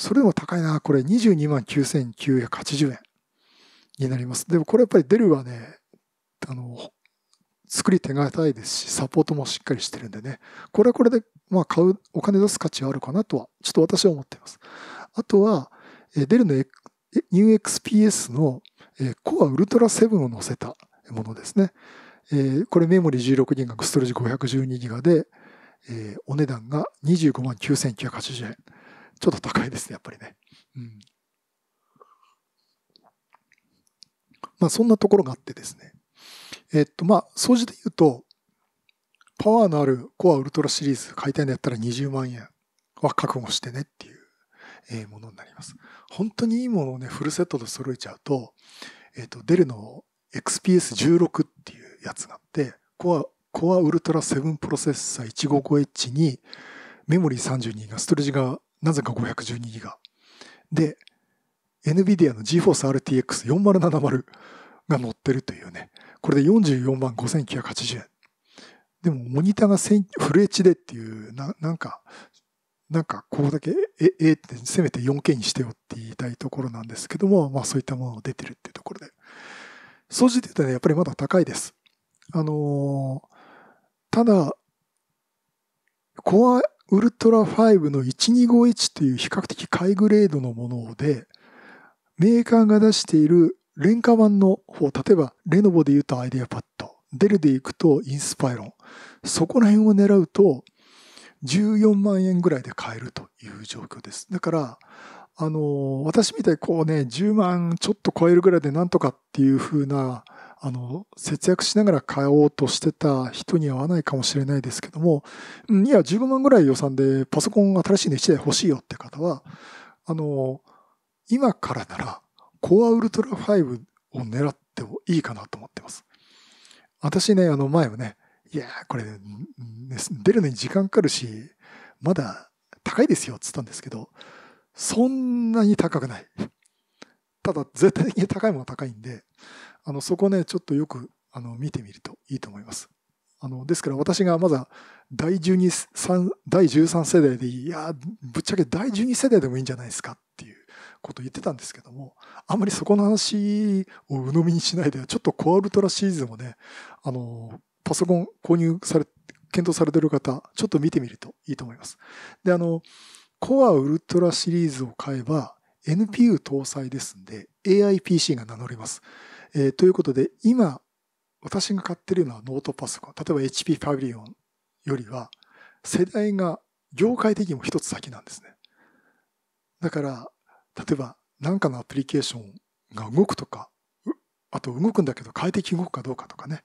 それでも高いな。これ22万9980円になります。でもこれやっぱりデルはね、あの、作り手がたいですし、サポートもしっかりしてるんでね、これはこれで、まあ、買う、お金出す価値はあるかなとは、ちょっと私は思っています。あとは、デルの NewXPS のコアウルトラ7を載せたものですね。これメモリ16ギガ、ストレージ512ギガで、お値段が25万9980円。ちょっと高いですね、やっぱりね。うんまあ、そんなところがあってですね。えっと、まあ、総じて言うと、パワーのあるコアウルトラシリーズ買いたいのやったら20万円は覚悟してねっていう、えものになります。本当にいいものをね、フルセットで揃えちゃうと、えっ、と、デルの XPS16 っていうやつがあって、コア、コアウルトラ7プロセッサー 155H にメモリー32がストレージがなぜか512ギガ。で、NVIDIA の GForce RTX4070 が乗ってるというね、これで44万5980円。でも、モニターがフル HD っていう、ななんか、なんかここだけ、え、えってせめて 4K にしてよって言いたいところなんですけども、まあそういったものが出てるっていうところで。うじて言ったら、やっぱりまだ高いです。あのー、ただ、怖い。ウルトラ5の1251という比較的ハイグレードのもので、メーカーが出している廉価版の方、例えばレノボで言うとアイデアパッド、デルで行くとインスパイロン、そこら辺を狙うと14万円ぐらいで買えるという状況です。だから、あの、私みたいにこうね、10万ちょっと超えるぐらいでなんとかっていう風なあの、節約しながら買おうとしてた人には合わないかもしれないですけども、いや、15万ぐらい予算でパソコン新しいの1台欲しいよって方は、あの、今からなら、コアウルトラ5を狙ってもいいかなと思ってます。私ね、あの前はね、いやこれ、ね、出るのに時間かかるし、まだ高いですよって言ったんですけど、そんなに高くない。ただ、絶対的に高いものは高いんで、あのそこねちょっとよくあの見てみるといいと思います。あのですから私がまだ第 ,12 第13世代でいやぶっちゃけ第12世代でもいいんじゃないですかっていうことを言ってたんですけどもあんまりそこの話を鵜呑みにしないでちょっとコアウルトラシリーズもねあのパソコン購入され検討されてる方ちょっと見てみるといいと思います。であのコアウルトラシリーズを買えば NPU 搭載ですんで AIPC が名乗れます。えー、ということで、今、私が買ってるのはノートパソコン、例えば HP パビリオンよりは、世代が業界的にも一つ先なんですね。だから、例えば何かのアプリケーションが動くとか、あと動くんだけど快適に動くかどうかとかね。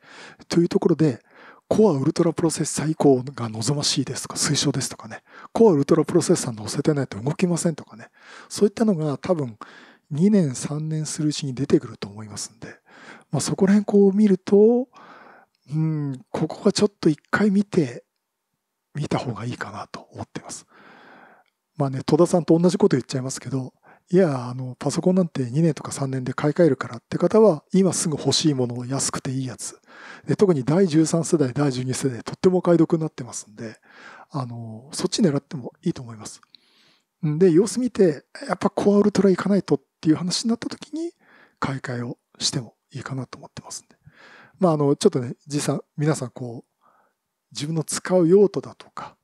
というところで、コアウルトラプロセッサー以降が望ましいですとか、推奨ですとかね。コアウルトラプロセッサー載せてないと動きませんとかね。そういったのが多分、2年3年するうちに出てくると思いますんで、まあ、そこら辺こう見ると、うん、ここはちょっと一回見て、見た方がいいかなと思ってます。まあね、戸田さんと同じこと言っちゃいますけど、いや、あの、パソコンなんて2年とか3年で買い替えるからって方は、今すぐ欲しいものを安くていいやつ。で特に第13世代、第12世代、とってもお買い得になってますんで、あの、そっち狙ってもいいと思います。んで、様子見て、やっぱコアウルトラ行かないとっっていう話になった時に買い替えをしてもいいかなと思ってますんで。まあ、あの、ちょっとね、実際皆さんこう、自分の使う用途だとか、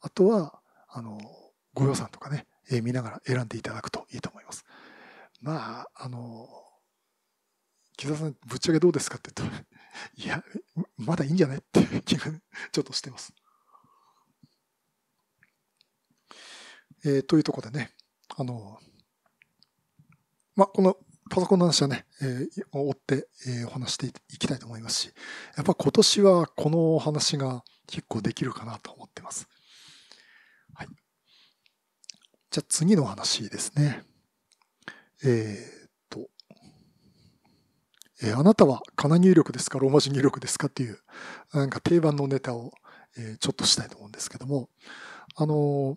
あとは、あの、ご予算とかね、えー、見ながら選んでいただくといいと思います。まあ、あの、木澤さん、ぶっちゃけどうですかって言ったら、いや、まだいいんじゃないっていう気が、ね、ちょっとしてます。えー、というところでね、あの、まあ、このパソコンの話はね、えー、追って、えー、お話していきたいと思いますし、やっぱ今年はこの話が結構できるかなと思ってます。はい。じゃあ次の話ですね。えー、っと、えー、あなたはかな入力ですか、ローマ字入力ですかっていう、なんか定番のネタを、えー、ちょっとしたいと思うんですけども、あのー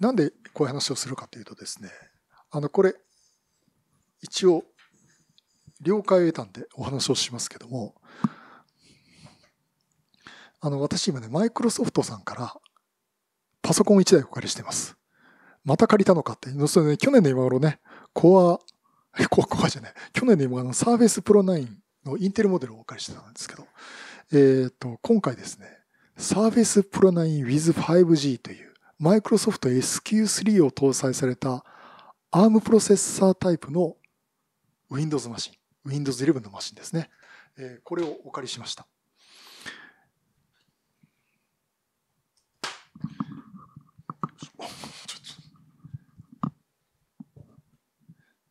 なんでこういう話をするかというとですね、あの、これ、一応、了解を得たんでお話をしますけども、あの、私今ね、マイクロソフトさんからパソコン1台お借りしてます。また借りたのかって、それね、去年の今頃ね、コア、コア、コアじゃない、去年の今のサーフェスプロ9のインテルモデルをお借りしてたんですけど、えっ、ー、と、今回ですね、サーフェスプロ 9with5G というマイクロソフト SQ3 を搭載された ARM プロセッサータイプの Windows マシン、Windows 11のマシンですね。これをお借りしました。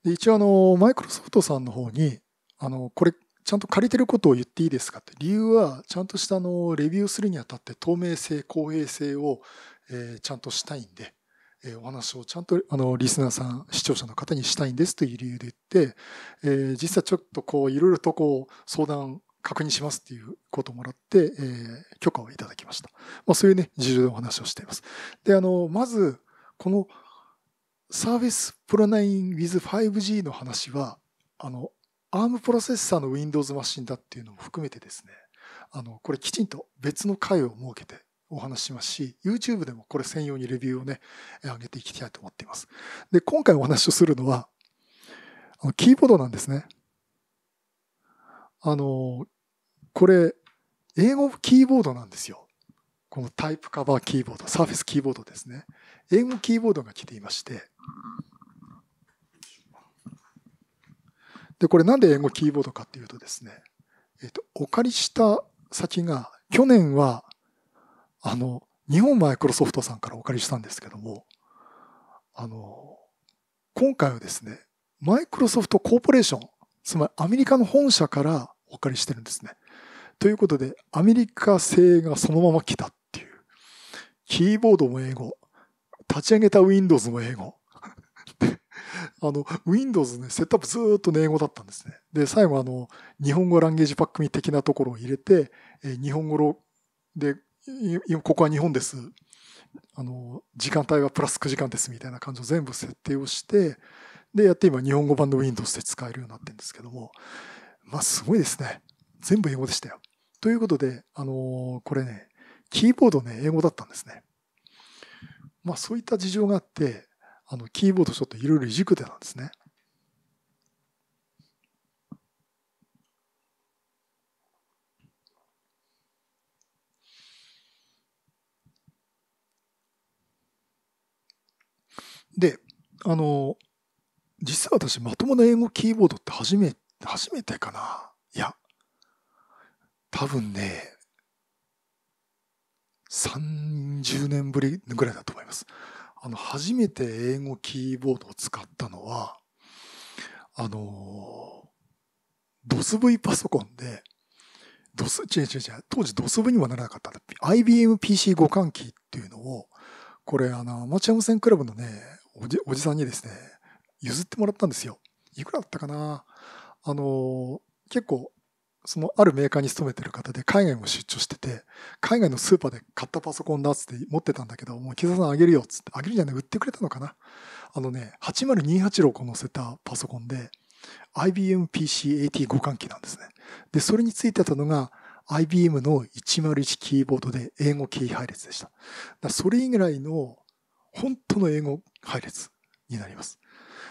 一応あの、マイクロソフトさんの方に、あの、これ、ちゃんと借りてることを言っていいですかって。理由は、ちゃんとしたあの、レビューするにあたって透明性、公平性をえちゃんとしたいんで、えお話をちゃんとあのリスナーさん、視聴者の方にしたいんですという理由で言って、え実際ちょっとこういろいろとこう相談確認しますっていうことをもらって、えー、許可をいただきました。まあ、そういうね、事情でお話をしています。で、あの、まず、このサービスプロ9 with 5G の話は、あの、ARM プロセッサーの Windows マシンだっていうのも含めてですね、あの、これきちんと別の回を設けてお話ししますし、YouTube でもこれ専用にレビューをね、上げていきたいと思っています。で、今回お話をするのは、あのキーボードなんですね。あの、これ、英語キーボードなんですよ。このタイプカバーキーボード、サーフェスキーボードですね。英語キーボードが来ていまして、で、これなんで英語キーボードかっていうとですね、えっ、と、お借りした先が、去年はあの、日本マイクロソフトさんからお借りしたんですけども、あの、今回はですね、マイクロソフトコーポレーション、つまりアメリカの本社からお借りしてるんですね。ということで、アメリカ製がそのまま来たっていう。キーボードも英語、立ち上げた Windows も英語。あの、Windows ね、セットアップずっと、英語だったんですね。で、最後、あの、日本語ランゲージパックミ的なところを入れて、え日本語でここは日本です。あの、時間帯はプラス9時間ですみたいな感じを全部設定をして、で、やって今日本語版の Windows で使えるようになってるんですけども、まあすごいですね。全部英語でしたよ。ということで、あのこれね、キーボードね、英語だったんですね。まあそういった事情があって、あの、キーボードちょっといろいろいじくてたんですね。で、あの、実は私、まともな英語キーボードって初めて、初めてかないや、多分ね、30年ぶりぐらいだと思います。あの、初めて英語キーボードを使ったのは、あの、DOSV パソコンで、DOS、違う違う違う、当時 DOSV にはならなかった IBM PC 互換機っていうのを、これ、あの、アマチュア無線クラブのね、おじおじさんにですね、譲ってもらったんですよ。いくらだったかなあの、結構、そのあるメーカーに勤めてる方で海外も出張してて、海外のスーパーで買ったパソコンだっつって持ってたんだけど、もう木澤さんあげるよっつって、あげるじゃない、売ってくれたのかな。あのね、80286を載せたパソコンで、IBM p c 8 t 互換機なんですね。で、それについてたのが、IBM の101キーボードで英語キー配列でした。それ以外の本当の英語配列になります。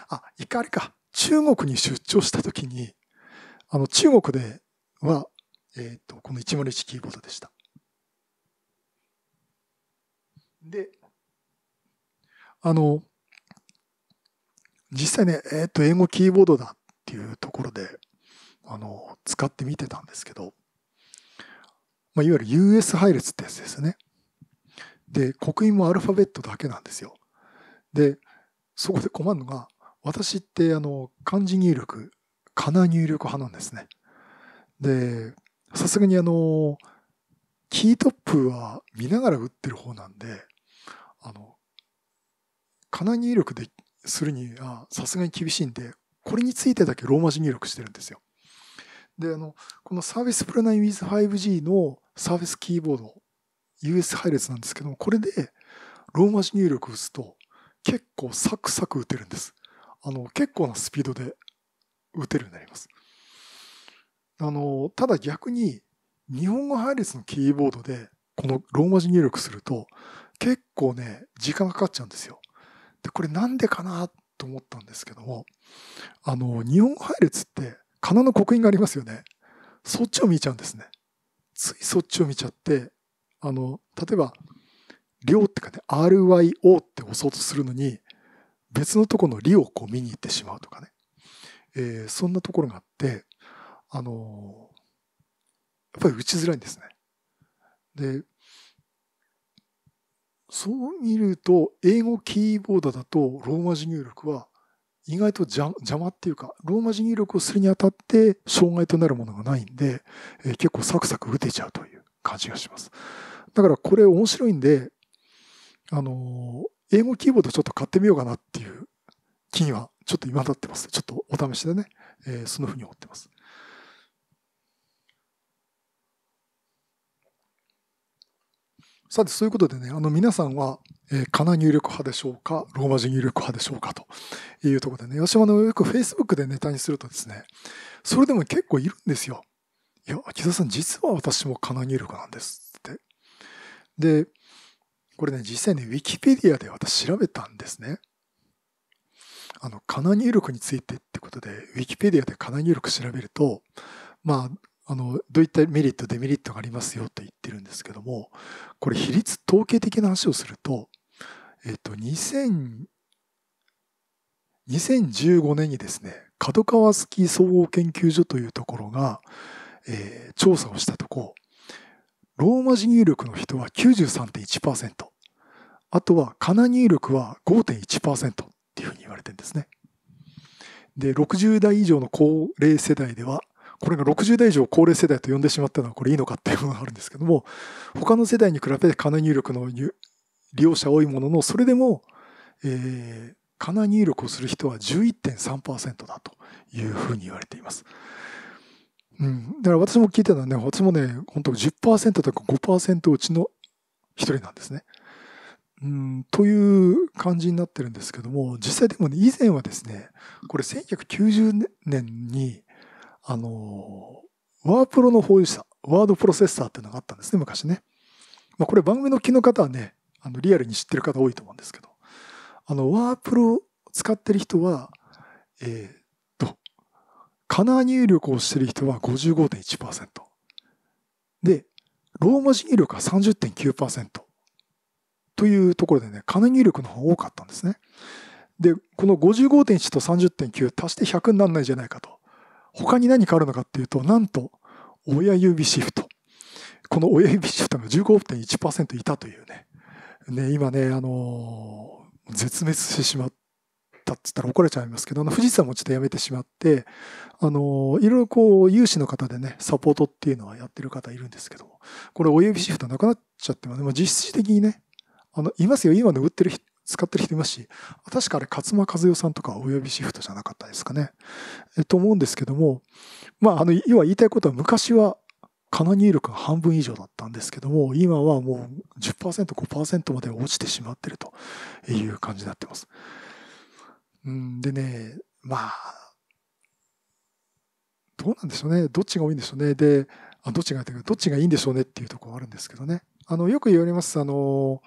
あ、一回れか、中国に出張したときに、あの、中国では、えっ、ー、と、この101キーボードでした。で、あの、実際ね、えっ、ー、と、英語キーボードだっていうところで、あの、使ってみてたんですけど、まあ、いわゆる US 配列ってやつですね。で、刻印もアルファベットだけなんですよ。で、そこで困るのが、私ってあの漢字入力、かな入力派なんですね。で、さすがにあの、キートップは見ながら打ってる方なんで、あの、かな入力でするにはさすがに厳しいんで、これについてだけローマ字入力してるんですよ。で、あの、このサービスプラナイ l a n n with 5G のサービスキーボード、US 配列なんですけども、これでローマ字入力打つと、結構サクサク打てるんです。あの結構なスピードで打てるようになります。あのただ逆に日本語配列のキーボードでこのローマ字入力すると結構ね時間がかかっちゃうんですよ。でこれなんでかなと思ったんですけどもあの日本語配列って仮名の刻印がありますよね。そっちを見ちゃうんですね。ついそっちを見ちゃってあの例えば「量ってかね RYO って押そうとするのに別のところの「り」をこう見に行ってしまうとかね、えー、そんなところがあってあのー、やっぱり打ちづらいんですね。でそう見ると英語キーボードだとローマ字入力は意外と邪魔っていうかローマ字入力をするにあたって障害となるものがないんで、えー、結構サクサク打てちゃうという感じがします。だからこれ面白いんであの、英語キーボードちょっと買ってみようかなっていう気にはちょっと今立ってます。ちょっとお試しでね、えー、そのふうに思ってます。さて、そういうことでね、あの皆さんは、えー、かな入力派でしょうか、ローマ字入力派でしょうかというところでね、私はあのよく Facebook でネタにするとですね、それでも結構いるんですよ。いや、秋田さん、実は私もかな入力なんですって。で、これね、実際ね、ウィキペディアで私調べたんですね。あの、かな入力についてってことで、ウィキペディアでかな入力調べると、まあ、あの、どういったメリット、デメリットがありますよと言ってるんですけども、これ比率統計的な話をすると、えっと、2000、2015年にですね、角川スキー総合研究所というところが、えー、調査をしたとこ、ローマ字入力の人は93.1%あとはカナ入力は5.1%っていうふうに言われてるんですねで60代以上の高齢世代ではこれが60代以上高齢世代と呼んでしまったのはこれいいのかっていうのがあるんですけども他の世代に比べてカナ入力の利用者多いもののそれでも、えー、カナ入力をする人は11.3%だというふうに言われています。うん。だから私も聞いてたはね、私もね、本当10%とか5%うちの一人なんですね。うん、という感じになってるんですけども、実際でもね、以前はですね、これ1990年に、あの、ワープロの保有者、ワードプロセッサーっていうのがあったんですね、昔ね。まあ、これ番組の気の方はね、あのリアルに知ってる方多いと思うんですけど、あの、ワープロ使ってる人は、えー、カナー入力をしている人は55.1%。で、ローマ字入力は30.9%。というところでね、カナー入力の方が多かったんですね。で、この55.1と30.9足して100にならないじゃないかと。他に何かあるのかっていうと、なんと、親指シフト。この親指シフトが15.1%いたというね。ね、今ね、あのー、絶滅してしまっったっつったら怒られちゃいますけど、富士山もちょっとやめてしまって、あの、いろいろこう、有志の方でね、サポートっていうのはやってる方いるんですけどこれ親指シフトなくなっちゃって実質的にね、あの、いますよ。今の売ってる人、使ってる人いますし、確かあれ、勝間和代さんとかは親指シフトじゃなかったですかね。えと思うんですけども、まあ、あの、要は言いたいことは昔は、カナ入力が半分以上だったんですけども、今はもう10%、5%まで落ちてしまってるという感じになってます。うん、でね、まあ、どうなんでしょうね。どっちが多いんでしょうね。で、あどっちがどっちがいいんでしょうねっていうところあるんですけどね。あの、よく言われます、あの、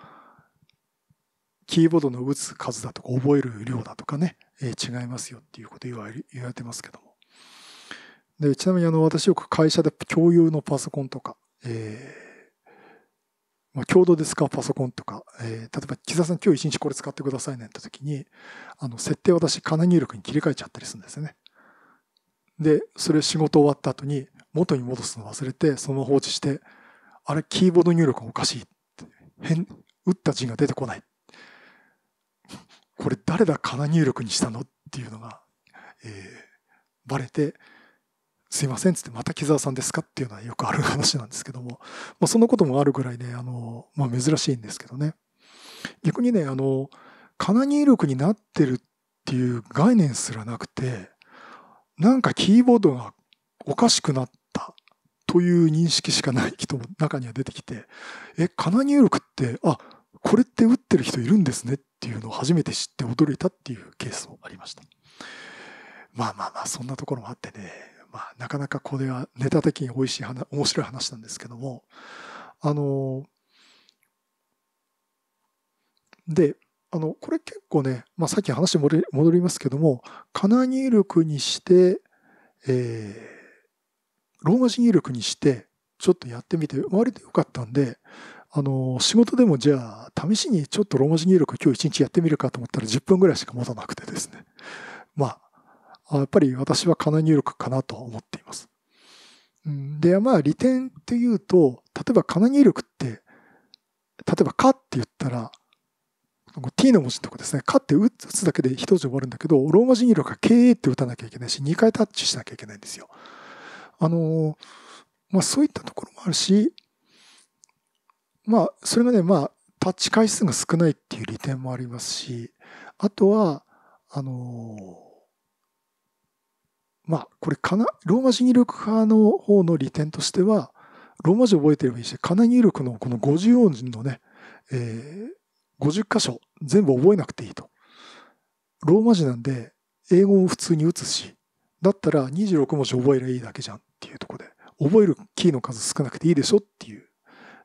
キーボードの打つ数だとか、覚える量だとかね、えー、違いますよっていうこと言われてますけども。で、ちなみにあの、私よく会社で共有のパソコンとか、えーまあ、共同で使うパソコンとか、えー、例えば、木澤さん今日一日これ使ってくださいねって時に、あの、設定私、金入力に切り替えちゃったりするんですよね。で、それ仕事終わった後に、元に戻すの忘れて、その放置して、あれ、キーボード入力がおかしい。変、打った字が出てこない。これ誰だかな入力にしたのっていうのが、えー、バレて、すいません」っつって「また木澤さんですか?」っていうのはよくある話なんですけども、まあ、そなこともあるぐらいねあの、まあ、珍しいんですけどね逆にねあのカナ入力になってるっていう概念すらなくてなんかキーボードがおかしくなったという認識しかない人も中には出てきてえカナ入力ってあこれって打ってる人いるんですねっていうのを初めて知って驚いたっていうケースもありました。まあまあまあそんなところもあってねまあ、なかなかこれはネタ的に美味しい話、面白い話なんですけども、あの、で、あの、これ結構ね、まあ、さっき話戻り戻りますけども、カナ入力にして、えー、ローマ字入力にして、ちょっとやってみて、割と良かったんで、あの、仕事でもじゃあ、試しにちょっとローマ字入力今日一日やってみるかと思ったら10分ぐらいしか持たなくてですね。まあ、やっぱり私はかな入力かなと思っています。で、まあ、利点っていうと、例えばかな入力って、例えばかって言ったら、t の文字のとこですね、かって打つだけで一字終わるんだけど、ローマ字入力は k って打たなきゃいけないし、2回タッチしなきゃいけないんですよ。あの、まあそういったところもあるし、まあそれがね、まあタッチ回数が少ないっていう利点もありますし、あとは、あの、まあ、これかな、ローマ字入力派の方の利点としては、ローマ字を覚えてればいいし、かな入力のこの50音順のね、えー、50箇所全部覚えなくていいと。ローマ字なんで、英語を普通に打つし、だったら26文字覚えればいいだけじゃんっていうとこで、覚えるキーの数少なくていいでしょっていう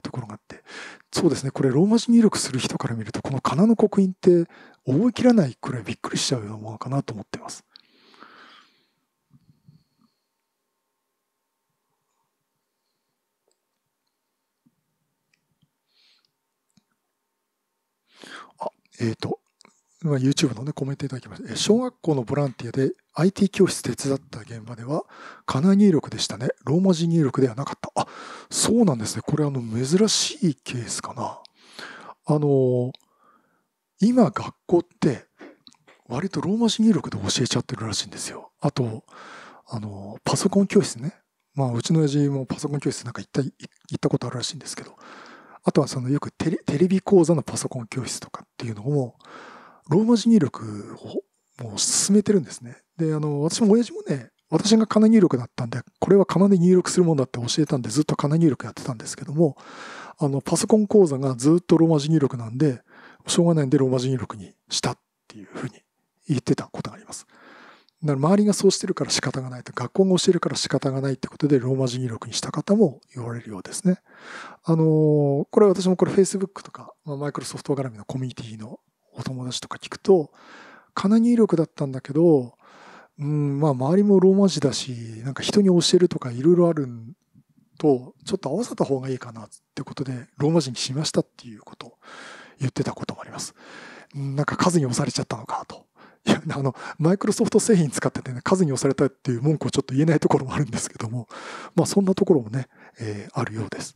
ところがあって、そうですね、これローマ字入力する人から見ると、このカナの刻印って覚えきらないくらいびっくりしちゃうようなものかなと思ってます。えっ、ー、と、YouTube のね、コメントいただきました。小学校のボランティアで IT 教室手伝った現場では、カナ入力でしたね。ローマ字入力ではなかった。あ、そうなんですね。これ、あの、珍しいケースかな。あの、今、学校って、割とローマ字入力で教えちゃってるらしいんですよ。あと、あの、パソコン教室ね。まあ、うちの親父もパソコン教室なんか行った、行ったことあるらしいんですけど、あとはそのよくテレテレビ講座のパソコン教室とかっていうのを、ローマ字入力をもう進めてるんですね。で、あの、私も親父もね、私がカナ入力だったんで、これはカナで入力するもんだって教えたんで、ずっとカナ入力やってたんですけども、あの、パソコン講座がずっとローマ字入力なんで、しょうがないんでローマ字入力にしたっていうふうに言ってたことがあります。だから周りがそうしてるから仕方がないと、学校が教えるから仕方がないってことで、ローマ字入力にした方も言われるようですね。あのー、これ私もこれ Facebook とか、マイクロソフト絡みのコミュニティのお友達とか聞くと、かな入力だったんだけど、うん、まあ周りもローマ字だし、なんか人に教えるとかいろいろあると、ちょっと合わせた方がいいかなってことで、ローマ字にしましたっていうことを言ってたこともあります。なんか数に押されちゃったのかと。いやあのマイクロソフト製品使っててね数に押されたっていう文句をちょっと言えないところもあるんですけどもまあそんなところもね、えー、あるようです。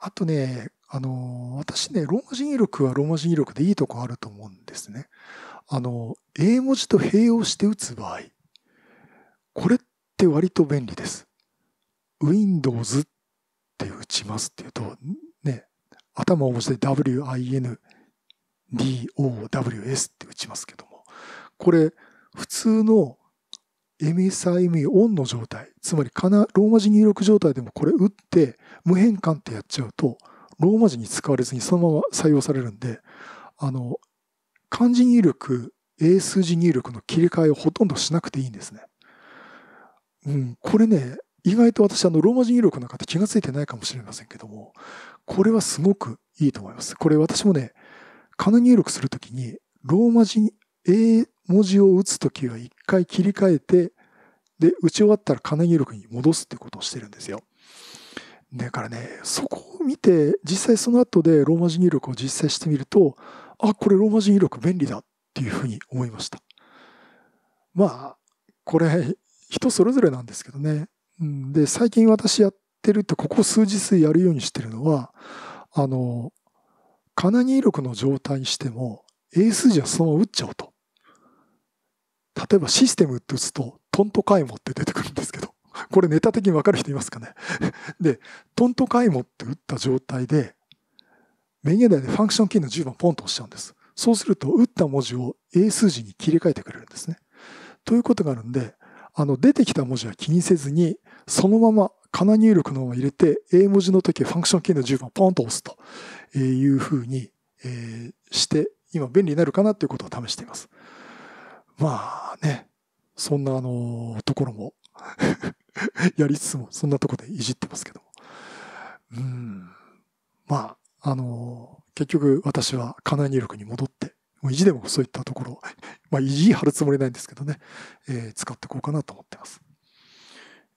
あとね、あの、私ね、ローマ字入力はローマ字入力でいいとこあると思うんですね。あの、英文字と併用して打つ場合、これって割と便利です。Windows って打ちますっていうと、ね、頭を押して WINDOWS って打ちますけども、これ、普通の MSIME オンの状態、つまりかなローマ字入力状態でもこれ打って無変換ってやっちゃうと、ローマ字に使われずにそのまま採用されるんで、あの、漢字入力、英数字入力の切り替えをほとんどしなくていいんですね。うん、これね、意外と私あのローマ人威力の方気が付いてないかもしれませんけども、これはすごくいいと思います。これ私もね、金入力するときに、ローマ字、A 文字を打つときは一回切り替えて、で、打ち終わったら金入力に戻すってことをしてるんですよ。だからね、そこを見て、実際その後でローマ字入力を実践してみると、あ、これローマ字入力便利だっていうふうに思いました。まあ、これ人それぞれなんですけどね。で、最近私やってるって、ここ数日やるようにしてるのは、あの、カナ入力の状態にしても、英数字はそのまま打っちゃおうと。例えばシステムって打つと、トントカイモって出てくるんですけど、これネタ的にわかる人いますかね。で、トントカイモって打った状態で、メニュー内でファンクションキーの10番ポンと押しちゃうんです。そうすると、打った文字を英数字に切り替えてくれるんですね。ということがあるんで、あの出てきた文字は気にせずに、そのままカナ入力のまま入れて、A 文字の時はファンクションキーの10番をポンと押すというふうにして、今便利になるかなということを試しています。まあね、そんなあのところも やりつつも、そんなとこでいじってますけども。うん。まあ、あの結局私はカナ入力に戻って、意地でもそういったところ、まあ、意地張るつもりないんですけどね、えー、使っていこうかなと思ってます。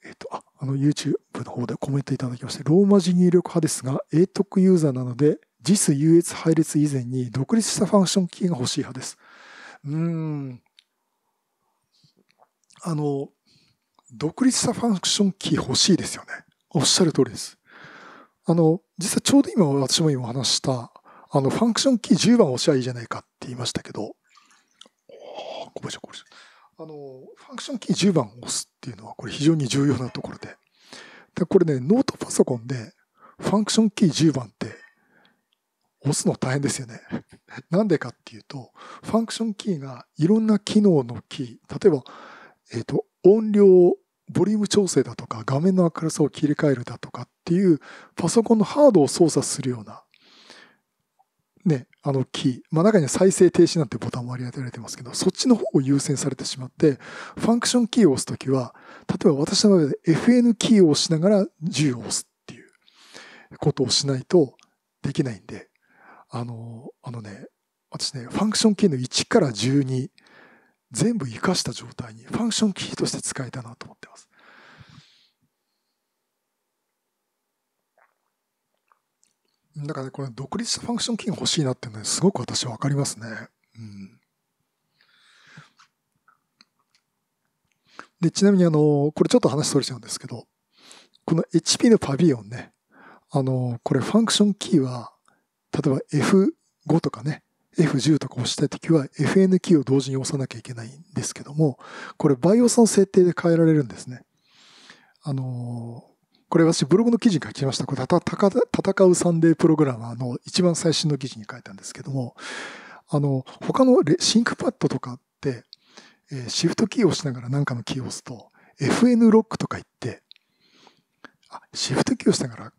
えっ、ー、と、あ、あの YouTube の方でコメントいただきまして、ローマ字入力派ですが、英徳ユーザーなので、JIS 優越配列以前に独立したファンクションキーが欲しい派です。うーん。あの、独立したファンクションキー欲しいですよね。おっしゃる通りです。あの、実はちょうど今私も今話した、あの、ファンクションキー10番を押しゃいいじゃないかって言いましたけど、こぼしょこぼしょ。あの、ファンクションキー10番を押すっていうのは、これ非常に重要なところで。で、これね、ノートパソコンで、ファンクションキー10番って、押すの大変ですよね。なんでかっていうと、ファンクションキーがいろんな機能のキー、例えば、えっ、ー、と、音量、ボリューム調整だとか、画面の明るさを切り替えるだとかっていう、パソコンのハードを操作するようなね、あのキー、まあ、中には再生停止なんてボタンも割り当てられてますけど、そっちの方を優先されてしまって、ファンクションキーを押すときは、例えば私の場合で FN キーを押しながら10を押すっていうことをしないとできないんで、あの、あのね、私ね、ファンクションキーの1から12、全部活かした状態にファンクションキーとして使えたなと思ってます。だからね、これ、独立ファンクションキーが欲しいなっていうのは、すごく私はわかりますね。うん。で、ちなみにあの、これちょっと話それちゃうんですけど、この HP のパビオンね、あの、これファンクションキーは、例えば F5 とかね、F10 とか押したいときは FN キーを同時に押さなきゃいけないんですけども、これ BIOS の設定で変えられるんですね。あの、これ私ブログの記事に書きました。これ、戦うサンデープログラマーの一番最新の記事に書いたんですけども、あの、他のシンクパッドとかって、えシフトキーを押しながら何かのキーを押すと、FN ロックとか言って、あ、シフトキーを押しながら、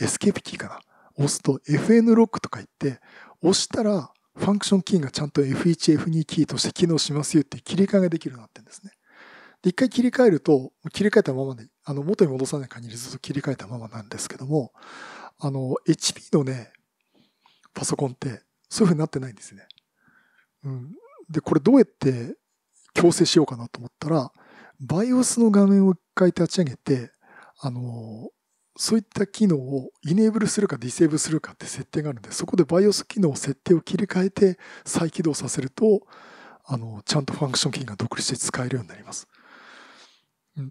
エスケープキーかな。押すと FN ロックとか言って、押したらファンクションキーがちゃんと F1、F2 キーとして機能しますよっていう切り替えができるようになってるんですね。で、一回切り替えると、切り替えたままであの、元に戻さない限りずっと切り替えたままなんですけども、あの、HP のね、パソコンって、そういう風になってないんですね。うん。で、これどうやって強制しようかなと思ったら、BIOS の画面を一回立ち上げて、あの、そういった機能をイネーブルするかディセーブルするかって設定があるんで、そこで BIOS 機能設定を切り替えて再起動させると、あの、ちゃんとファンクションキーが独立して使えるようになります。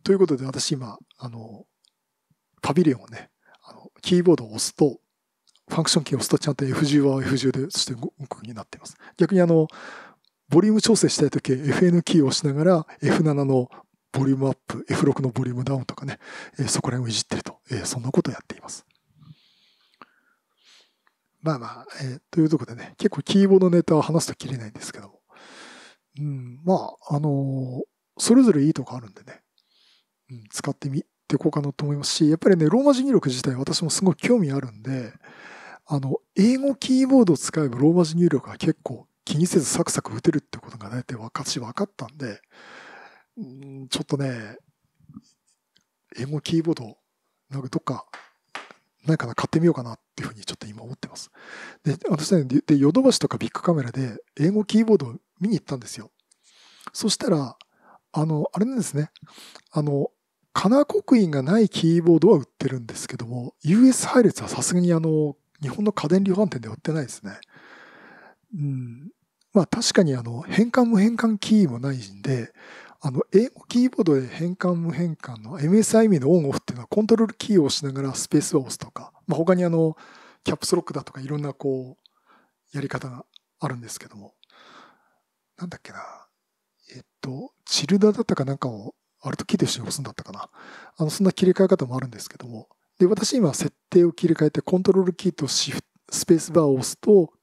ということで、私今、あの、パビリオンをね、あのキーボードを押すと、ファンクションキーを押すとちゃんと F10 は F10 で、そして動くになっています。逆にあの、ボリューム調整したいとき、FN キーを押しながら F7 のボリュームアップ、F6 のボリュームダウンとかね、えそこら辺をいじってると、えそんなことをやっています。まあまあ、えー、というところでね、結構キーボードネタは話すと切れないんですけどうん、まあ、あのー、それぞれいいとこあるんでね、うん、使ってみていこうかなと思いますし、やっぱりね、ローマ字入力自体私もすごい興味あるんで、あの、英語キーボードを使えばローマ字入力が結構気にせずサクサク打てるってことが大体私分かったんで、うん、ちょっとね、英語キーボード、なんかどっかないかな、買ってみようかなっていうふうにちょっと今思ってます。で、私ね、で、ヨドバシとかビッグカメラで英語キーボードを見に行ったんですよ。そしたら、あの、あれなんですね。あの、カナ刻印がないキーボードは売ってるんですけども、US 配列はさすがにあの、日本の家電量販店で売ってないですね。うん。まあ確かにあの、変換無変換キーもないんで、あの、英語キーボードで変換無変換の m s i 名のオンオフっていうのはコントロールキーを押しながらスペースを押すとか、まあ他にあの、キャップスロックだとかいろんなこう、やり方があるんですけども。なんだっけな。えっと、チルダだったかなんかをあれとキーで使すんだったかな。あの、そんな切り替え方もあるんですけども。で、私今設定を切り替えて、コントロールキーとシフト、スペースバーを押すと、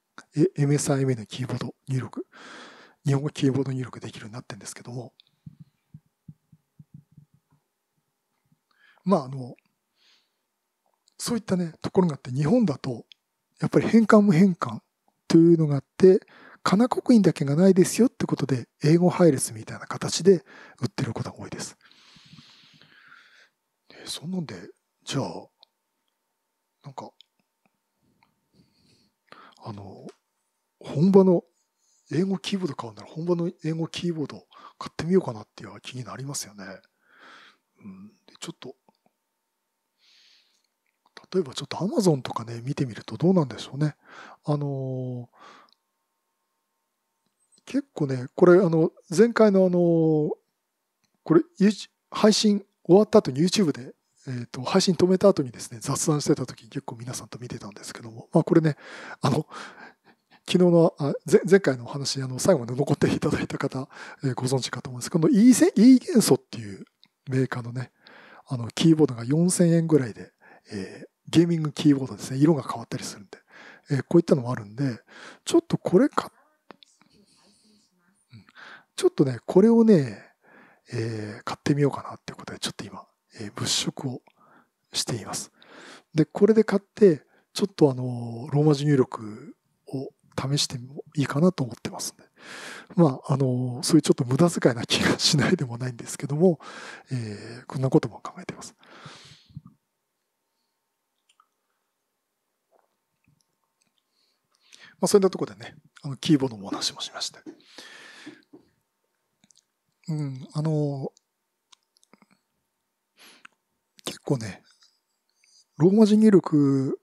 MSIM のキーボード入力、日本語キーボード入力できるようになってるんですけども。まあ、あの、そういったね、ところがあって、日本だと、やっぱり変換無変換というのがあって、カナ刻印だけがないですよってことで、英語配列みたいな形で売ってることが多いです。でそんなんで、じゃあ、なんか、あの、本場の英語キーボード買うなら本場の英語キーボード買ってみようかなっていう気になりますよね。うん、ちょっと、例えばちょっと Amazon とかね、見てみるとどうなんでしょうね。あのー結構ね、これ、あの、前回のあの、これ、配信終わった後に YouTube で、えーと、配信止めた後にですね、雑談してた時に結構皆さんと見てたんですけども、まあこれね、あの、昨日のあ前回のお話あの最後まで残っていただいた方、えー、ご存知かと思うんですこの E, e 元素っていうメーカーのねあのキーボードが4000円ぐらいで、えー、ゲーミングキーボードですね色が変わったりするんで、えー、こういったのもあるんでちょっとこれ買っちょっとね、これをね、えー、買ってみようかなっていうことで、ちょっと今、えー、物色をしています。で、これで買って、ちょっとあの、ローマ字入力を試してもいいかなと思ってますので。まあ、あの、そういうちょっと無駄遣いな気がしないでもないんですけども、えー、こんなことも考えています。まあ、そういったところでね、あのキーボードもお話もしました。うん、あの、結構ね、ローマ字入力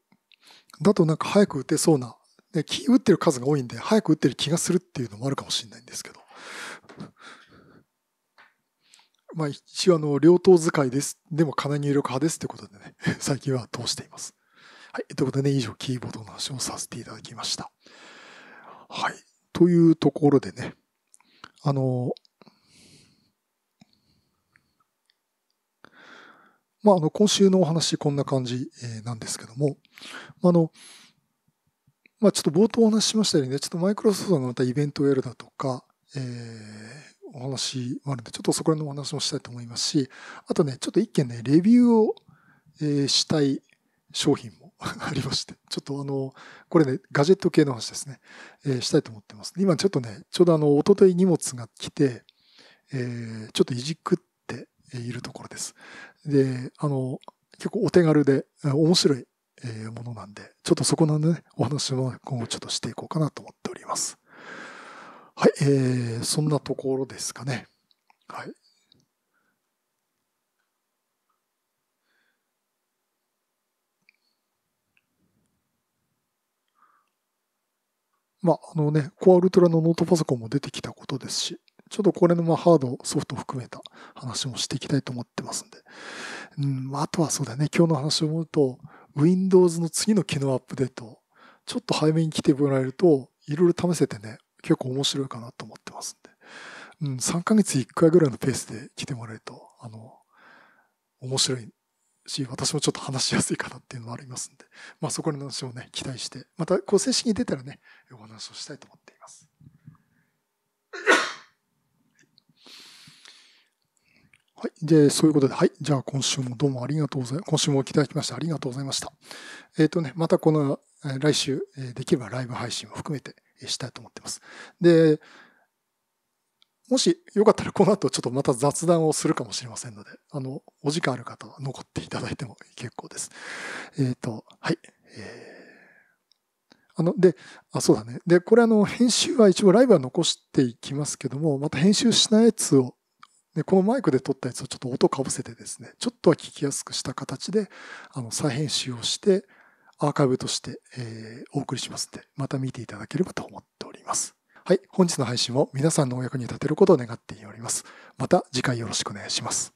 だとなんか早く打てそうな、打ってる数が多いんで、早く打ってる気がするっていうのもあるかもしれないんですけど。まあ一応あの、両党使いです。でも、かな入力派ですってことでね、最近は通しています。はい。ということでね、以上、キーボードの話をさせていただきました。はい。というところでね、あの、まあ、あの、今週のお話、こんな感じ、えなんですけども、あの、まあ、ちょっと冒頭お話ししましたようにね、ちょっとマイクロソフトがまたイベントをやるだとか、えー、お話もあるんで、ちょっとそこら辺のお話もしたいと思いますし、あとね、ちょっと一件ね、レビューを、えー、したい商品も ありまして、ちょっとあの、これね、ガジェット系の話ですね、えー、したいと思ってます。今ちょっとね、ちょうどあの、おととい荷物が来て、えー、ちょっといじくっているところです。で、あの、結構お手軽で面白いものなんで、ちょっとそこなでね、お話も今後ちょっとしていこうかなと思っております。はい、えー、そんなところですかね。はい。まあ、あのね、コアウルトラのノートパソコンも出てきたことですし、ちょっとこれのまハード、ソフト含めた話もしていきたいと思ってますんで。うん、あとはそうだね、今日の話を思うと、Windows の次の機能アップデート、ちょっと早めに来てもらえると、いろいろ試せてね、結構面白いかなと思ってますんで。うん、3ヶ月1回ぐらいのペースで来てもらえると、あの、面白いし、私もちょっと話しやすいかなっていうのもありますんで、まあそこの話をね、期待して、またこう正式に出たらね、お話をしたいと思ってはい。で、そういうことで、はい。じゃあ今週もどうもありがとうございま今週もお聞きいただきましてありがとうございました。えっ、ー、とね、またこの、来週、できればライブ配信を含めてしたいと思ってます。で、もしよかったらこの後ちょっとまた雑談をするかもしれませんので、あの、お時間ある方は残っていただいても 結構です。えっ、ー、と、はい。えーあの、で、あ、そうだね。で、これあの、編集は一応ライブは残していきますけども、また編集したやつをで、このマイクで撮ったやつをちょっと音かぶせてですね、ちょっとは聞きやすくした形で、あの、再編集をして、アーカイブとして、えー、お送りしますので、また見ていただければと思っております。はい、本日の配信も皆さんのお役に立てることを願っております。また次回よろしくお願いします。